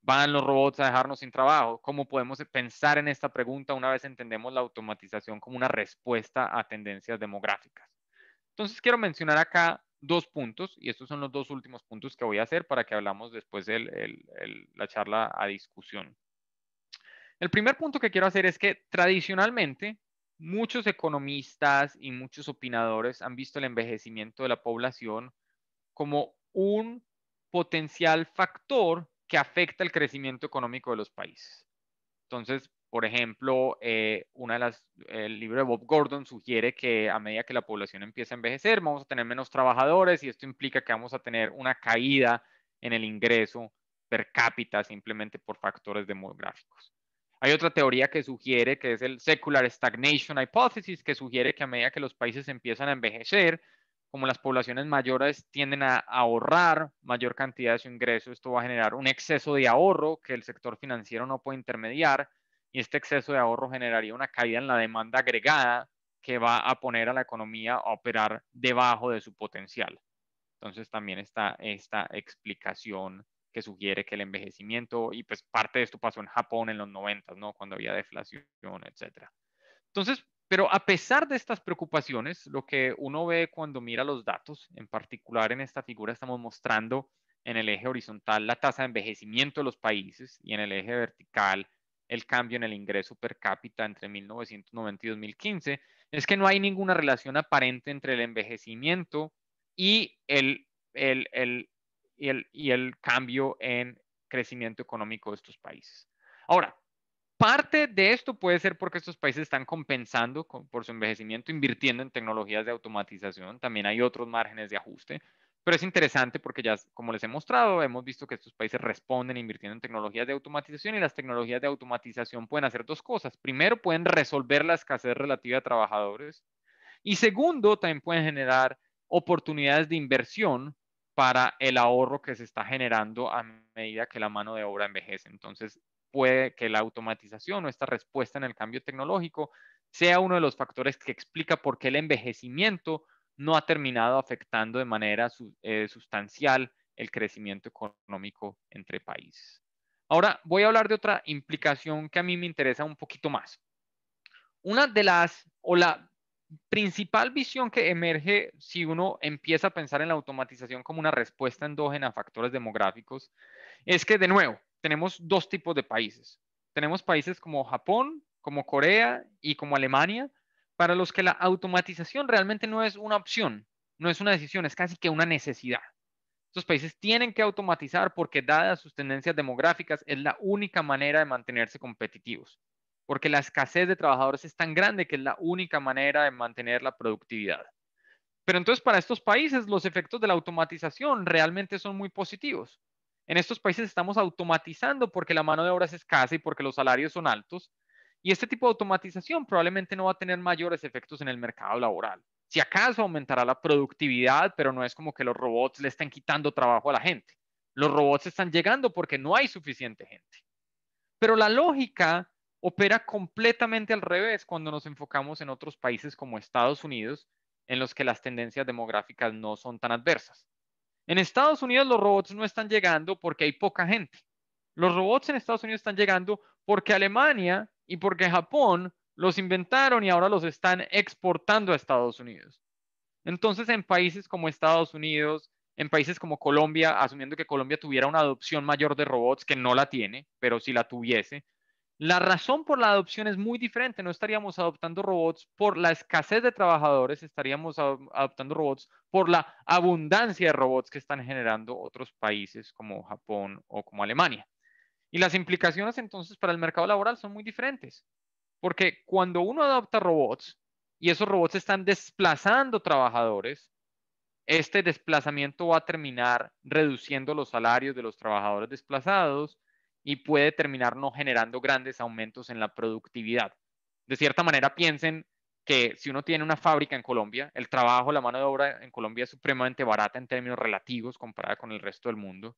¿Van los robots a dejarnos sin trabajo? ¿Cómo podemos pensar en esta pregunta una vez entendemos la automatización como una respuesta a tendencias demográficas? Entonces, quiero mencionar acá dos puntos, y estos son los dos últimos puntos que voy a hacer para que hablamos después de la charla a discusión. El primer punto que quiero hacer es que tradicionalmente Muchos economistas y muchos opinadores han visto el envejecimiento de la población como un potencial factor que afecta el crecimiento económico de los países. Entonces, por ejemplo, eh, una de las, el libro de Bob Gordon sugiere que a medida que la población empieza a envejecer, vamos a tener menos trabajadores y esto implica que vamos a tener una caída en el ingreso per cápita simplemente por factores demográficos. Hay otra teoría que sugiere, que es el Secular Stagnation Hypothesis, que sugiere que a medida que los países empiezan a envejecer, como las poblaciones mayores tienden a ahorrar mayor cantidad de su ingreso, esto va a generar un exceso de ahorro que el sector financiero no puede intermediar y este exceso de ahorro generaría una caída en la demanda agregada que va a poner a la economía a operar debajo de su potencial. Entonces también está esta explicación que sugiere que el envejecimiento, y pues parte de esto pasó en Japón en los 90, ¿no? Cuando había deflación, etc. Entonces, pero a pesar de estas preocupaciones, lo que uno ve cuando mira los datos, en particular en esta figura estamos mostrando en el eje horizontal la tasa de envejecimiento de los países y en el eje vertical el cambio en el ingreso per cápita entre 1990 y 2015, es que no hay ninguna relación aparente entre el envejecimiento y el, el, el y el, cambio en crecimiento económico de estos países. Ahora, parte de esto puede ser porque estos países están compensando por su envejecimiento, invirtiendo en tecnologías de automatización. También hay otros márgenes de ajuste, pero es interesante porque ya, como les he mostrado, hemos visto que estos países responden invirtiendo en tecnologías de automatización y las tecnologías de automatización pueden hacer dos cosas. Primero, pueden resolver la escasez relativa de trabajadores y segundo, también pueden generar oportunidades de inversión para el ahorro que se está generando a medida que la mano de obra envejece. Entonces, puede que la automatización o esta respuesta en el cambio tecnológico sea uno de los factores que explica por qué el envejecimiento no ha terminado afectando de manera eh, sustancial el crecimiento económico entre países. Ahora voy a hablar de otra implicación que a mí me interesa un poquito más. Una de las, o la, principal visión que emerge si uno empieza a pensar en la automatización como una respuesta endógena a factores demográficos es que, de nuevo, tenemos dos tipos de países. Tenemos países como Japón, como Corea y como Alemania, para los que la automatización realmente no es una opción, no es una decisión, es casi que una necesidad. Estos países tienen que automatizar porque, dadas sus tendencias demográficas, es la única manera de mantenerse competitivos porque la escasez de trabajadores es tan grande que es la única manera de mantener la productividad. Pero entonces para estos países los efectos de la automatización realmente son muy positivos. En estos países estamos automatizando porque la mano de obra es escasa y porque los salarios son altos. Y este tipo de automatización probablemente no va a tener mayores efectos en el mercado laboral. Si acaso aumentará la productividad, pero no es como que los robots le estén quitando trabajo a la gente. Los robots están llegando porque no hay suficiente gente. Pero la lógica opera completamente al revés cuando nos enfocamos en otros países como Estados Unidos, en los que las tendencias demográficas no son tan adversas. En Estados Unidos los robots no están llegando porque hay poca gente. Los robots en Estados Unidos están llegando porque Alemania y porque Japón los inventaron y ahora los están exportando a Estados Unidos. Entonces, en países como Estados Unidos, en países como Colombia, asumiendo que Colombia tuviera una adopción mayor de robots, que no la tiene, pero si la tuviese, la razón por la adopción es muy diferente. No estaríamos adoptando robots por la escasez de trabajadores, estaríamos adoptando robots por la abundancia de robots que están generando otros países como Japón o como Alemania. Y las implicaciones entonces para el mercado laboral son muy diferentes, porque cuando uno adopta robots y esos robots están desplazando trabajadores, este desplazamiento va a terminar reduciendo los salarios de los trabajadores desplazados, y puede terminar no generando grandes aumentos en la productividad. De cierta manera, piensen que si uno tiene una fábrica en Colombia, el trabajo, la mano de obra en Colombia es supremamente barata en términos relativos comparada con el resto del mundo.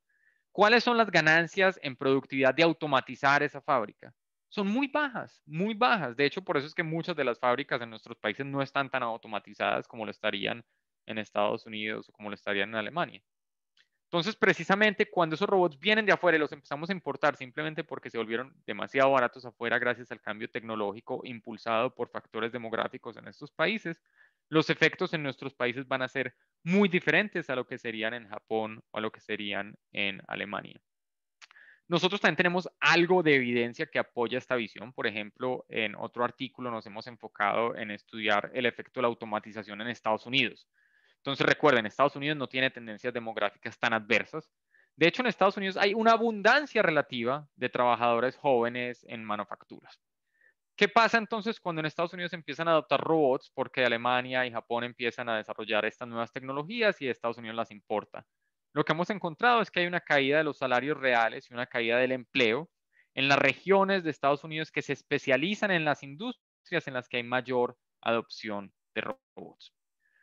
¿Cuáles son las ganancias en productividad de automatizar esa fábrica? Son muy bajas, muy bajas. De hecho, por eso es que muchas de las fábricas en nuestros países no están tan automatizadas como lo estarían en Estados Unidos o como lo estarían en Alemania. Entonces, precisamente cuando esos robots vienen de afuera y los empezamos a importar simplemente porque se volvieron demasiado baratos afuera gracias al cambio tecnológico impulsado por factores demográficos en estos países, los efectos en nuestros países van a ser muy diferentes a lo que serían en Japón o a lo que serían en Alemania. Nosotros también tenemos algo de evidencia que apoya esta visión. Por ejemplo, en otro artículo nos hemos enfocado en estudiar el efecto de la automatización en Estados Unidos. Entonces recuerden, Estados Unidos no tiene tendencias demográficas tan adversas. De hecho, en Estados Unidos hay una abundancia relativa de trabajadores jóvenes en manufacturas. ¿Qué pasa entonces cuando en Estados Unidos empiezan a adoptar robots porque Alemania y Japón empiezan a desarrollar estas nuevas tecnologías y Estados Unidos las importa? Lo que hemos encontrado es que hay una caída de los salarios reales y una caída del empleo en las regiones de Estados Unidos que se especializan en las industrias en las que hay mayor adopción de robots.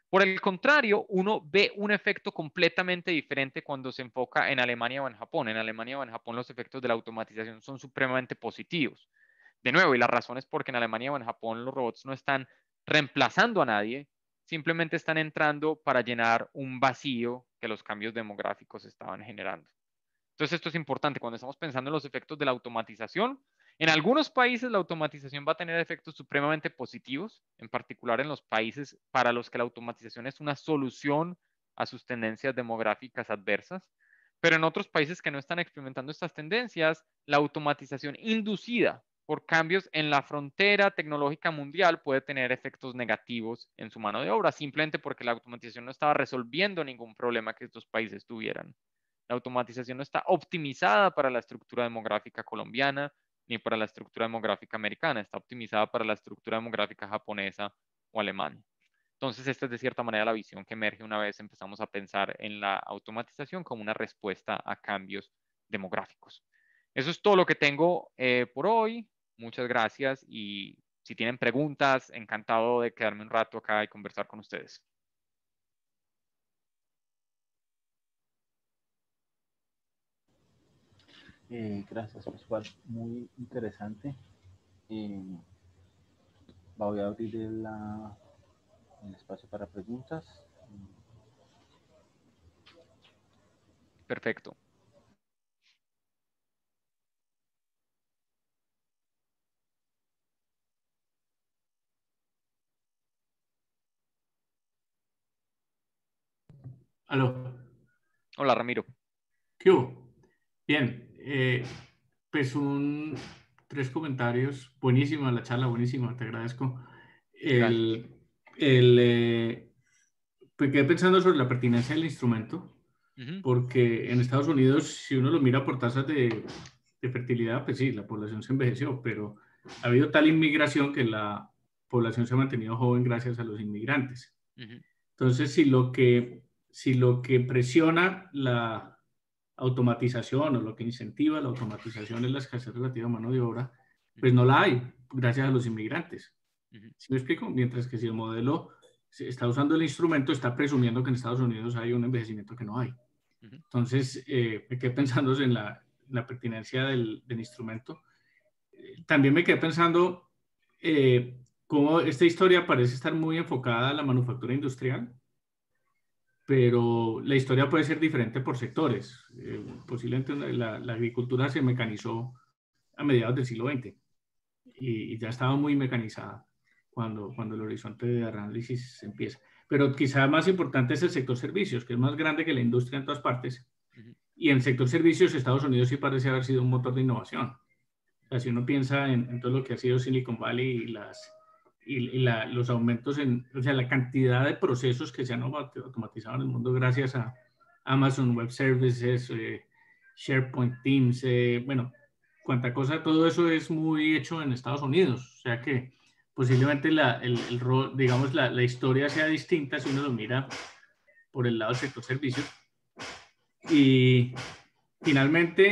Por el contrario, uno ve un efecto completamente diferente cuando se enfoca en Alemania o en Japón. En Alemania o en Japón los efectos de la automatización son supremamente positivos. De nuevo, y la razón es porque en Alemania o en Japón los robots no están reemplazando a nadie, simplemente están entrando para llenar un vacío que los cambios demográficos estaban generando. Entonces esto es importante. Cuando estamos pensando en los efectos de la automatización, en algunos países la automatización va a tener efectos supremamente positivos, en particular en los países para los que la automatización es una solución a sus tendencias demográficas adversas, pero en otros países que no están experimentando estas tendencias, la automatización inducida por cambios en la frontera tecnológica mundial puede tener efectos negativos en su mano de obra, simplemente porque la automatización no estaba resolviendo ningún problema que estos países tuvieran. La automatización no está optimizada para la estructura demográfica colombiana, ni para la estructura demográfica americana, está optimizada para la estructura demográfica japonesa o alemana. Entonces, esta es de cierta manera la visión que emerge una vez empezamos a pensar en la automatización como una respuesta a cambios demográficos. Eso es todo lo que tengo eh, por hoy. Muchas gracias y si tienen preguntas, encantado de quedarme un rato acá y conversar con ustedes. Eh, gracias, Pascual. Muy interesante. Eh, voy a abrir el, espacio para preguntas. Perfecto. Aló. Hola, Ramiro. ¿Qué Bien, eh, pues un, tres comentarios. Buenísima la charla, buenísima, te agradezco. El, el eh, quedé pensando sobre la pertinencia del instrumento, porque en Estados Unidos, si uno lo mira por tasas de, fertilidad, pues sí, la población se envejeció, pero ha habido tal inmigración que la población se ha mantenido joven gracias a los inmigrantes. Entonces, si lo que, si lo que presiona la automatización o lo que incentiva la automatización es la escasez relativa a mano de obra, pues no la hay, gracias a los inmigrantes. me explico? Mientras que si el modelo está usando el instrumento, está presumiendo que en Estados Unidos hay un envejecimiento que no hay. Entonces, eh, me quedé pensando en la, pertinencia del, instrumento. Eh, también me quedé pensando eh, cómo esta historia parece estar muy enfocada a la manufactura industrial, pero la historia puede ser diferente por sectores. Eh, posiblemente la, agricultura se mecanizó a mediados del siglo XX y, ya estaba muy mecanizada cuando, cuando el horizonte de análisis empieza. Pero quizá más importante es el sector servicios, que es más grande que la industria en todas partes. Y en el sector servicios, Estados Unidos sí parece haber sido un motor de innovación. Así si uno piensa en, en todo lo que ha sido Silicon Valley y las y, los aumentos en, o sea, la cantidad de procesos que se han automatizado en el mundo gracias a Amazon Web Services, eh, SharePoint Teams, eh, bueno, cuánta cosa, todo eso es muy hecho en Estados Unidos, o sea que posiblemente la, el, rol, digamos, la, historia sea distinta si uno lo mira por el lado del sector servicios. Y finalmente,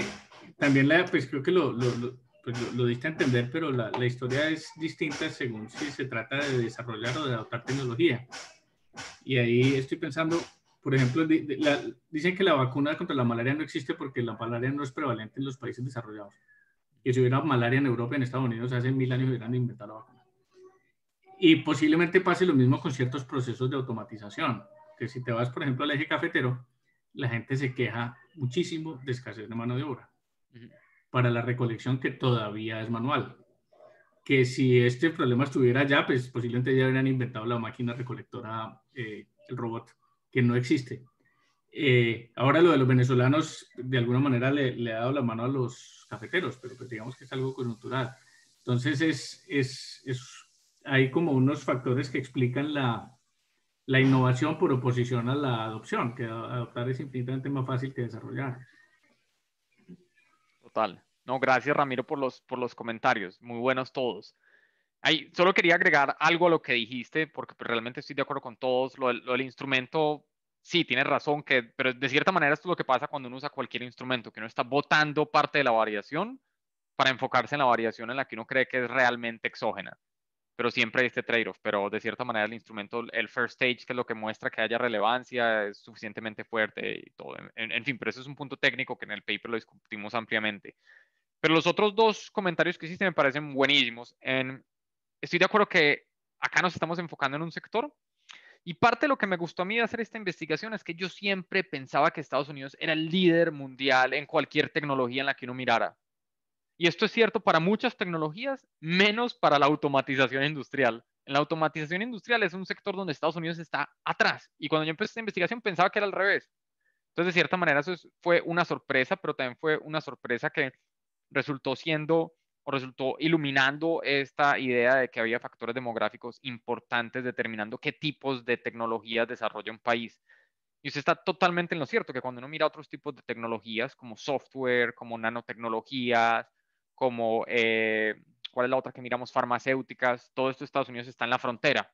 también la, pues creo que lo pues, lo, diste a entender, pero la, historia es distinta según si se trata de desarrollar o de adoptar tecnología. Y ahí estoy pensando, por ejemplo, dicen que la vacuna contra la malaria no existe porque la malaria no es prevalente en los países desarrollados. Y si hubiera malaria en Europa, en Estados Unidos, hace mil años hubieran inventado la vacuna. Y posiblemente pase lo mismo con ciertos procesos de automatización. Que si te vas, por ejemplo, al eje cafetero, la gente se queja muchísimo de escasez de mano de obra para la recolección que todavía es manual. Que si este problema estuviera ya, pues posiblemente ya habrían inventado la máquina recolectora, eh, el robot, que no existe. Eh, ahora lo de los venezolanos de alguna manera le, ha dado la mano a los cafeteros, pero pues, digamos que es algo coyuntural. Entonces es, es, es hay como unos factores que explican la, la innovación por oposición a la adopción, que adoptar es infinitamente más fácil que desarrollar. Total. No, gracias Ramiro por los, por los comentarios, muy buenos todos. Ahí, solo quería agregar algo a lo que dijiste, porque pues, realmente estoy de acuerdo con todos. Lo, del instrumento, sí, tienes razón, que, pero de cierta manera esto es lo que pasa cuando uno usa cualquier instrumento, que uno está botando parte de la variación para enfocarse en la variación en la que uno cree que es realmente exógena. Pero siempre hay este trade-off, pero de cierta manera el instrumento, el first stage, que es lo que muestra que haya relevancia, es suficientemente fuerte y todo. En, en fin, pero eso es un punto técnico que en el paper lo discutimos ampliamente. Pero los otros dos comentarios que hiciste me parecen buenísimos. En, estoy de acuerdo que acá nos estamos enfocando en un sector. Y parte de lo que me gustó a mí de hacer esta investigación es que yo siempre pensaba que Estados Unidos era el líder mundial en cualquier tecnología en la que uno mirara. Y esto es cierto para muchas tecnologías, menos para la automatización industrial. En la automatización industrial es un sector donde Estados Unidos está atrás. Y cuando yo empecé esta investigación pensaba que era al revés. Entonces, de cierta manera, eso fue una sorpresa, pero también fue una sorpresa que resultó siendo o resultó iluminando esta idea de que había factores demográficos importantes determinando qué tipos de tecnologías desarrolla un país. Y usted está totalmente en lo cierto, que cuando uno mira otros tipos de tecnologías como software, como nanotecnologías, como, eh, ¿cuál es la otra que miramos? Farmacéuticas, todo esto Estados Unidos está en la frontera.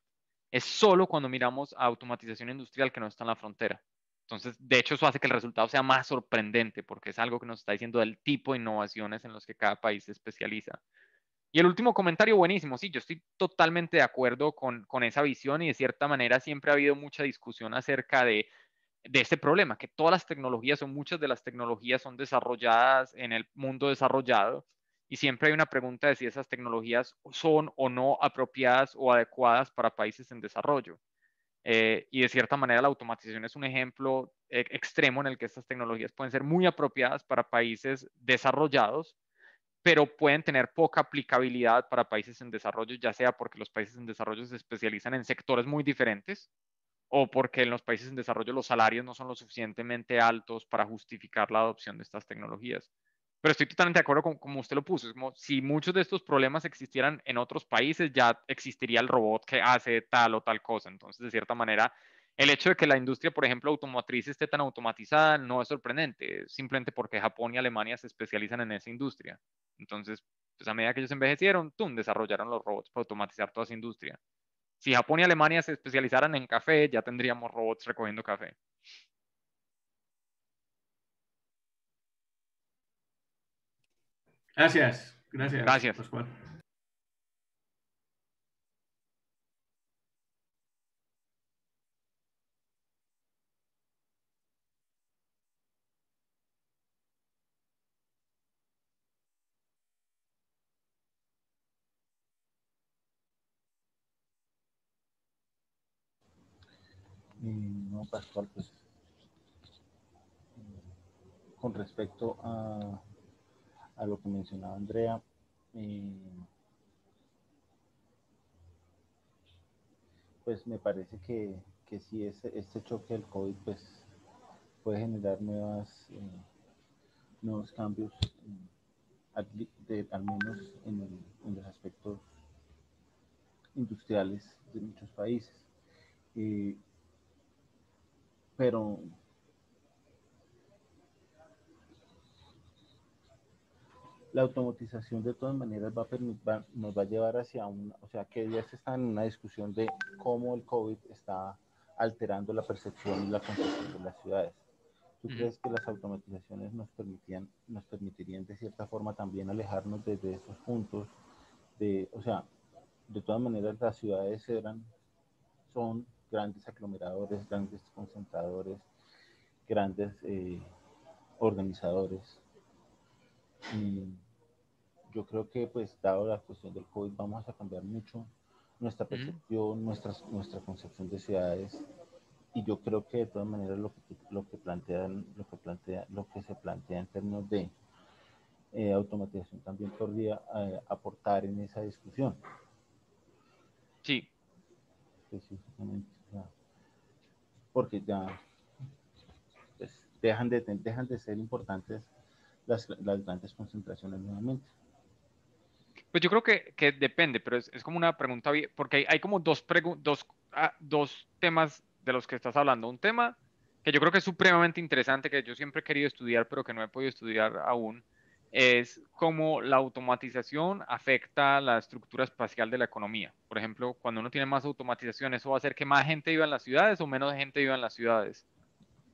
Es solo cuando miramos a automatización industrial que no está en la frontera. Entonces, de hecho, eso hace que el resultado sea más sorprendente porque es algo que nos está diciendo del tipo de innovaciones en los que cada país se especializa. Y el último comentario buenísimo, sí, yo estoy totalmente de acuerdo con, esa visión y de cierta manera siempre ha habido mucha discusión acerca de, de este problema, que todas las tecnologías o muchas de las tecnologías son desarrolladas en el mundo desarrollado y siempre hay una pregunta de si esas tecnologías son o no apropiadas o adecuadas para países en desarrollo. Eh, y de cierta manera la automatización es un ejemplo e-, extremo en el que estas tecnologías pueden ser muy apropiadas para países desarrollados, pero pueden tener poca aplicabilidad para países en desarrollo, ya sea porque los países en desarrollo se especializan en sectores muy diferentes o porque en los países en desarrollo los salarios no son lo suficientemente altos para justificar la adopción de estas tecnologías. Pero estoy totalmente de acuerdo con como usted lo puso. Es como si muchos de estos problemas existieran en otros países, ya existiría el robot que hace tal o tal cosa. Entonces, de cierta manera, el hecho de que la industria, por ejemplo, automotriz esté tan automatizada no es sorprendente, simplemente porque Japón y Alemania se especializan en esa industria. Entonces, pues a medida que ellos envejecieron, ¡tum! desarrollaron los robots para automatizar toda esa industria. Si Japón y Alemania se especializaran en café, ya tendríamos robots recogiendo café. Gracias, gracias. Gracias. Pascual. Mm, no, Pascual, pues con respecto a a lo que mencionaba Andrea, eh, pues me parece que, que si este choque del COVID pues puede generar nuevas, eh, nuevos cambios, eh, al menos en, en, los aspectos industriales de muchos países. pero la automatización de todas maneras va a nos va a llevar hacia una, o sea, que ya se está en una discusión de cómo el COVID está alterando la percepción y la concepción de las ciudades. ¿Tú crees que las automatizaciones nos, nos permitirían de cierta forma también alejarnos desde esos puntos? De, o sea, de todas maneras las ciudades eran, son grandes aglomeradores, grandes concentradores, grandes eh, organizadores y yo creo que, pues, dado la cuestión del COVID, vamos a cambiar mucho nuestra percepción, nuestra, concepción de ciudades. Y yo creo que de todas maneras lo que, plantean, lo que plantea, lo que se plantea en términos de eh, automatización también podría eh, aportar en esa discusión. Sí. Porque ya pues, dejan, de, dejan de ser importantes las, grandes concentraciones nuevamente. Pues yo creo que, que depende, pero es, es, como una pregunta, porque hay, hay como dos, dos, ah, dos temas de los que estás hablando. Un tema que yo creo que es supremamente interesante, que yo siempre he querido estudiar, pero que no he podido estudiar aún, es cómo la automatización afecta la estructura espacial de la economía. Por ejemplo, cuando uno tiene más automatización, eso va a hacer que más gente viva en las ciudades o menos gente viva en las ciudades.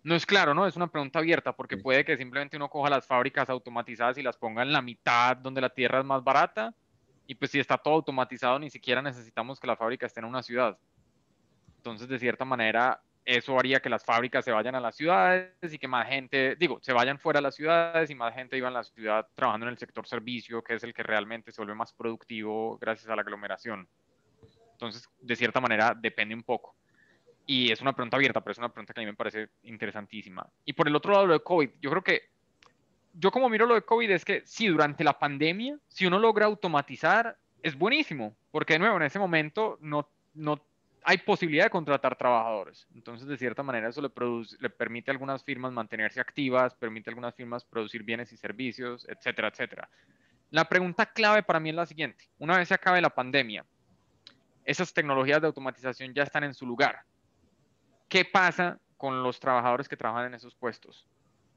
No es claro, ¿no? Es una pregunta abierta, porque puede que simplemente uno coja las fábricas automatizadas y las ponga en la mitad donde la tierra es más barata, y pues si está todo automatizado, ni siquiera necesitamos que la fábrica esté en una ciudad. Entonces, de cierta manera, eso haría que las fábricas se vayan a las ciudades y que más gente, digo, se vayan fuera de las ciudades y más gente iba a la ciudad trabajando en el sector servicio, que es el que realmente se vuelve más productivo gracias a la aglomeración. Entonces, de cierta manera, depende un poco. Y es una pregunta abierta, pero es una pregunta que a mí me parece interesantísima. Y por el otro lado, lo de COVID, yo creo que, yo como miro lo de COVID, es que si sí, durante la pandemia, si uno logra automatizar, es buenísimo, porque de nuevo, en ese momento no, no hay posibilidad de contratar trabajadores. Entonces, de cierta manera, eso le, produce, le permite a algunas firmas mantenerse activas, permite a algunas firmas producir bienes y servicios, etcétera, etcétera. La pregunta clave para mí es la siguiente. Una vez se acabe la pandemia, esas tecnologías de automatización ya están en su lugar. ¿Qué pasa con los trabajadores que trabajan en esos puestos?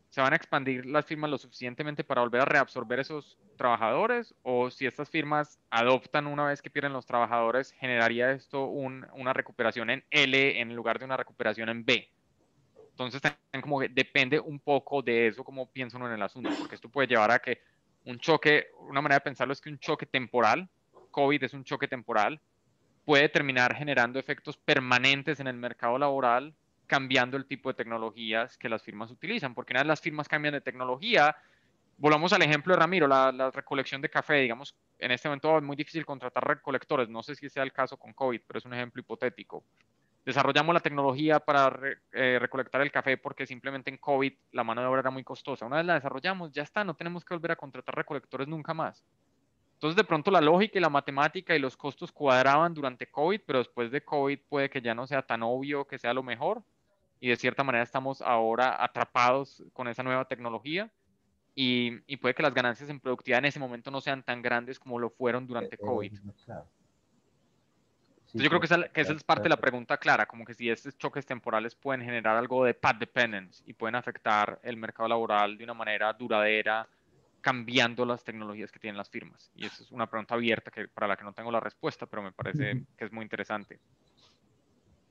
¿Se van a expandir las firmas lo suficientemente para volver a reabsorber esos trabajadores? ¿O si estas firmas adoptan una vez que pierden los trabajadores, generaría esto una recuperación en L en lugar de una recuperación en B? Entonces, como que depende un poco de eso, como piensan en el asunto, porque esto puede llevar a que un choque, una manera de pensarlo es que un choque temporal, COVID es un choque temporal, puede terminar generando efectos permanentes en el mercado laboral, cambiando el tipo de tecnologías que las firmas utilizan, porque una vez las firmas cambian de tecnología, volvamos al ejemplo de Ramiro, la, recolección de café, digamos, en este momento es muy difícil contratar recolectores, no sé si sea el caso con COVID, pero es un ejemplo hipotético. Desarrollamos la tecnología para eh, recolectar el café porque simplemente en COVID la mano de obra era muy costosa. Una vez la desarrollamos, ya está, no tenemos que volver a contratar recolectores nunca más. Entonces, de pronto la lógica y la matemática y los costos cuadraban durante COVID, pero después de COVID puede que ya no sea tan obvio que sea lo mejor. Y de cierta manera estamos ahora atrapados con esa nueva tecnología. Y, puede que las ganancias en productividad en ese momento no sean tan grandes como lo fueron durante eh, COVID. yo creo que esa, que es parte de la pregunta clara, como que si estos choques temporales pueden generar algo de path dependence y pueden afectar el mercado laboral de una manera duradera, cambiando las tecnologías que tienen las firmas? Y esa es una pregunta abierta que, para la que no tengo la respuesta, pero me parece que es muy interesante.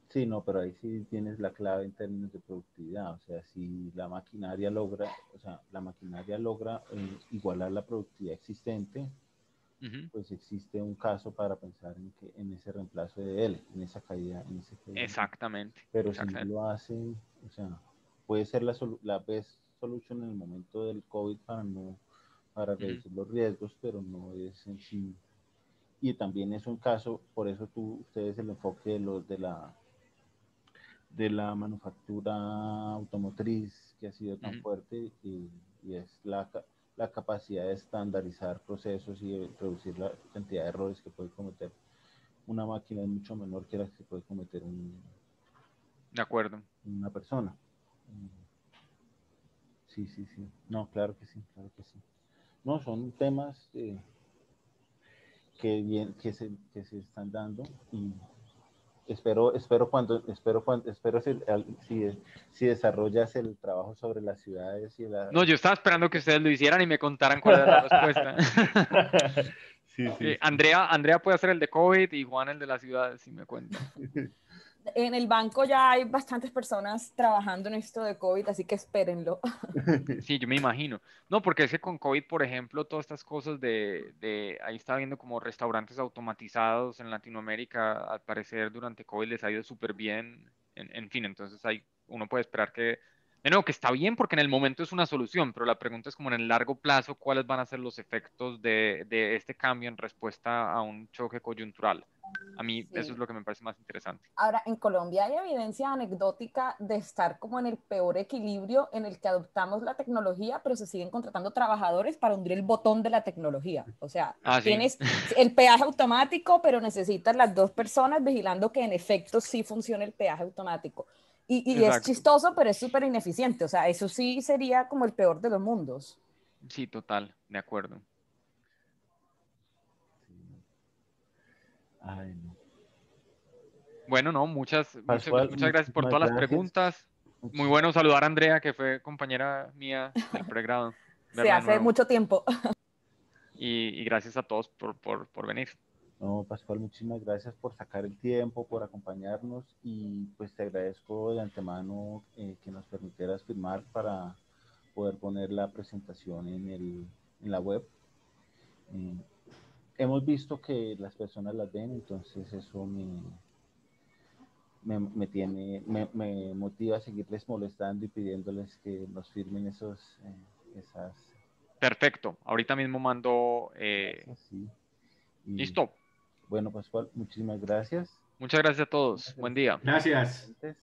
Sí, no, pero ahí sí tienes la clave en términos de productividad. O sea, si la maquinaria logra, o sea, la maquinaria logra eh, igualar la productividad existente, pues existe un caso para pensar en que en ese reemplazo de él, en esa caída, Exactamente. Pero si no lo hacen, o sea, puede ser la, la best solution en el momento del COVID para no para reducir los riesgos, pero no es en sí. Y también es un caso, por eso tú, ustedes el enfoque de los de la de la manufactura automotriz que ha sido tan fuerte y, es la, capacidad de estandarizar procesos y reducir la cantidad de errores que puede cometer una máquina es mucho menor que la que puede cometer un, de acuerdo. una persona. Mm. Sí, sí, sí. No, claro que sí, claro que sí. No, son temas que, que, se, que se están dando y espero, espero cuando, espero cuando, espero si, desarrollas el trabajo sobre las ciudades y la... No, yo estaba esperando que ustedes lo hicieran y me contaran cuál era la respuesta. Eh, Andrea, Andrea puede hacer el de COVID y Juan el de las ciudades, si me cuenta. en el banco ya hay bastantes personas trabajando en esto de COVID, así que espérenlo. Sí, yo me imagino. No, porque es que con COVID, por ejemplo, todas estas cosas de, de ahí está viendo como restaurantes automatizados en Latinoamérica, al parecer durante COVID les ha ido súper bien. En, fin, entonces hay, uno puede esperar que, de nuevo, que está bien porque en el momento es una solución, pero la pregunta es como en el largo plazo, ¿cuáles van a ser los efectos de, de este cambio en respuesta a un choque coyuntural? A mí eso es lo que me parece más interesante. Ahora, en Colombia hay evidencia anecdótica de estar como en el peor equilibrio en el que adoptamos la tecnología, pero se siguen contratando trabajadores para hundir el botón de la tecnología. O sea, ah, tienes el peaje automático, pero necesitas las dos personas vigilando que en efecto sí funcione el peaje automático. Y, y es chistoso, pero es súper ineficiente. O sea, eso sí sería como el peor de los mundos. Sí, total, de acuerdo. Bueno, no, muchas, muchas, gracias por todas las preguntas. Muy bueno saludar a Andrea, que fue compañera mía del pregrado. Se hace mucho tiempo. Y, gracias a todos por, venir. No, Pascual, muchísimas gracias por sacar el tiempo, por acompañarnos y pues te agradezco de antemano eh, que nos permitieras firmar para poder poner la presentación en, el, la web. y eh, hemos visto que las personas las ven, entonces eso me, tiene, me, motiva a seguirles molestando y pidiéndoles que nos firmen esos, eh, esas. Perfecto, ahorita mismo mando. Eh, Listo. Bueno, Pascual, muchísimas gracias. Muchas gracias a todos. Buen día. Gracias.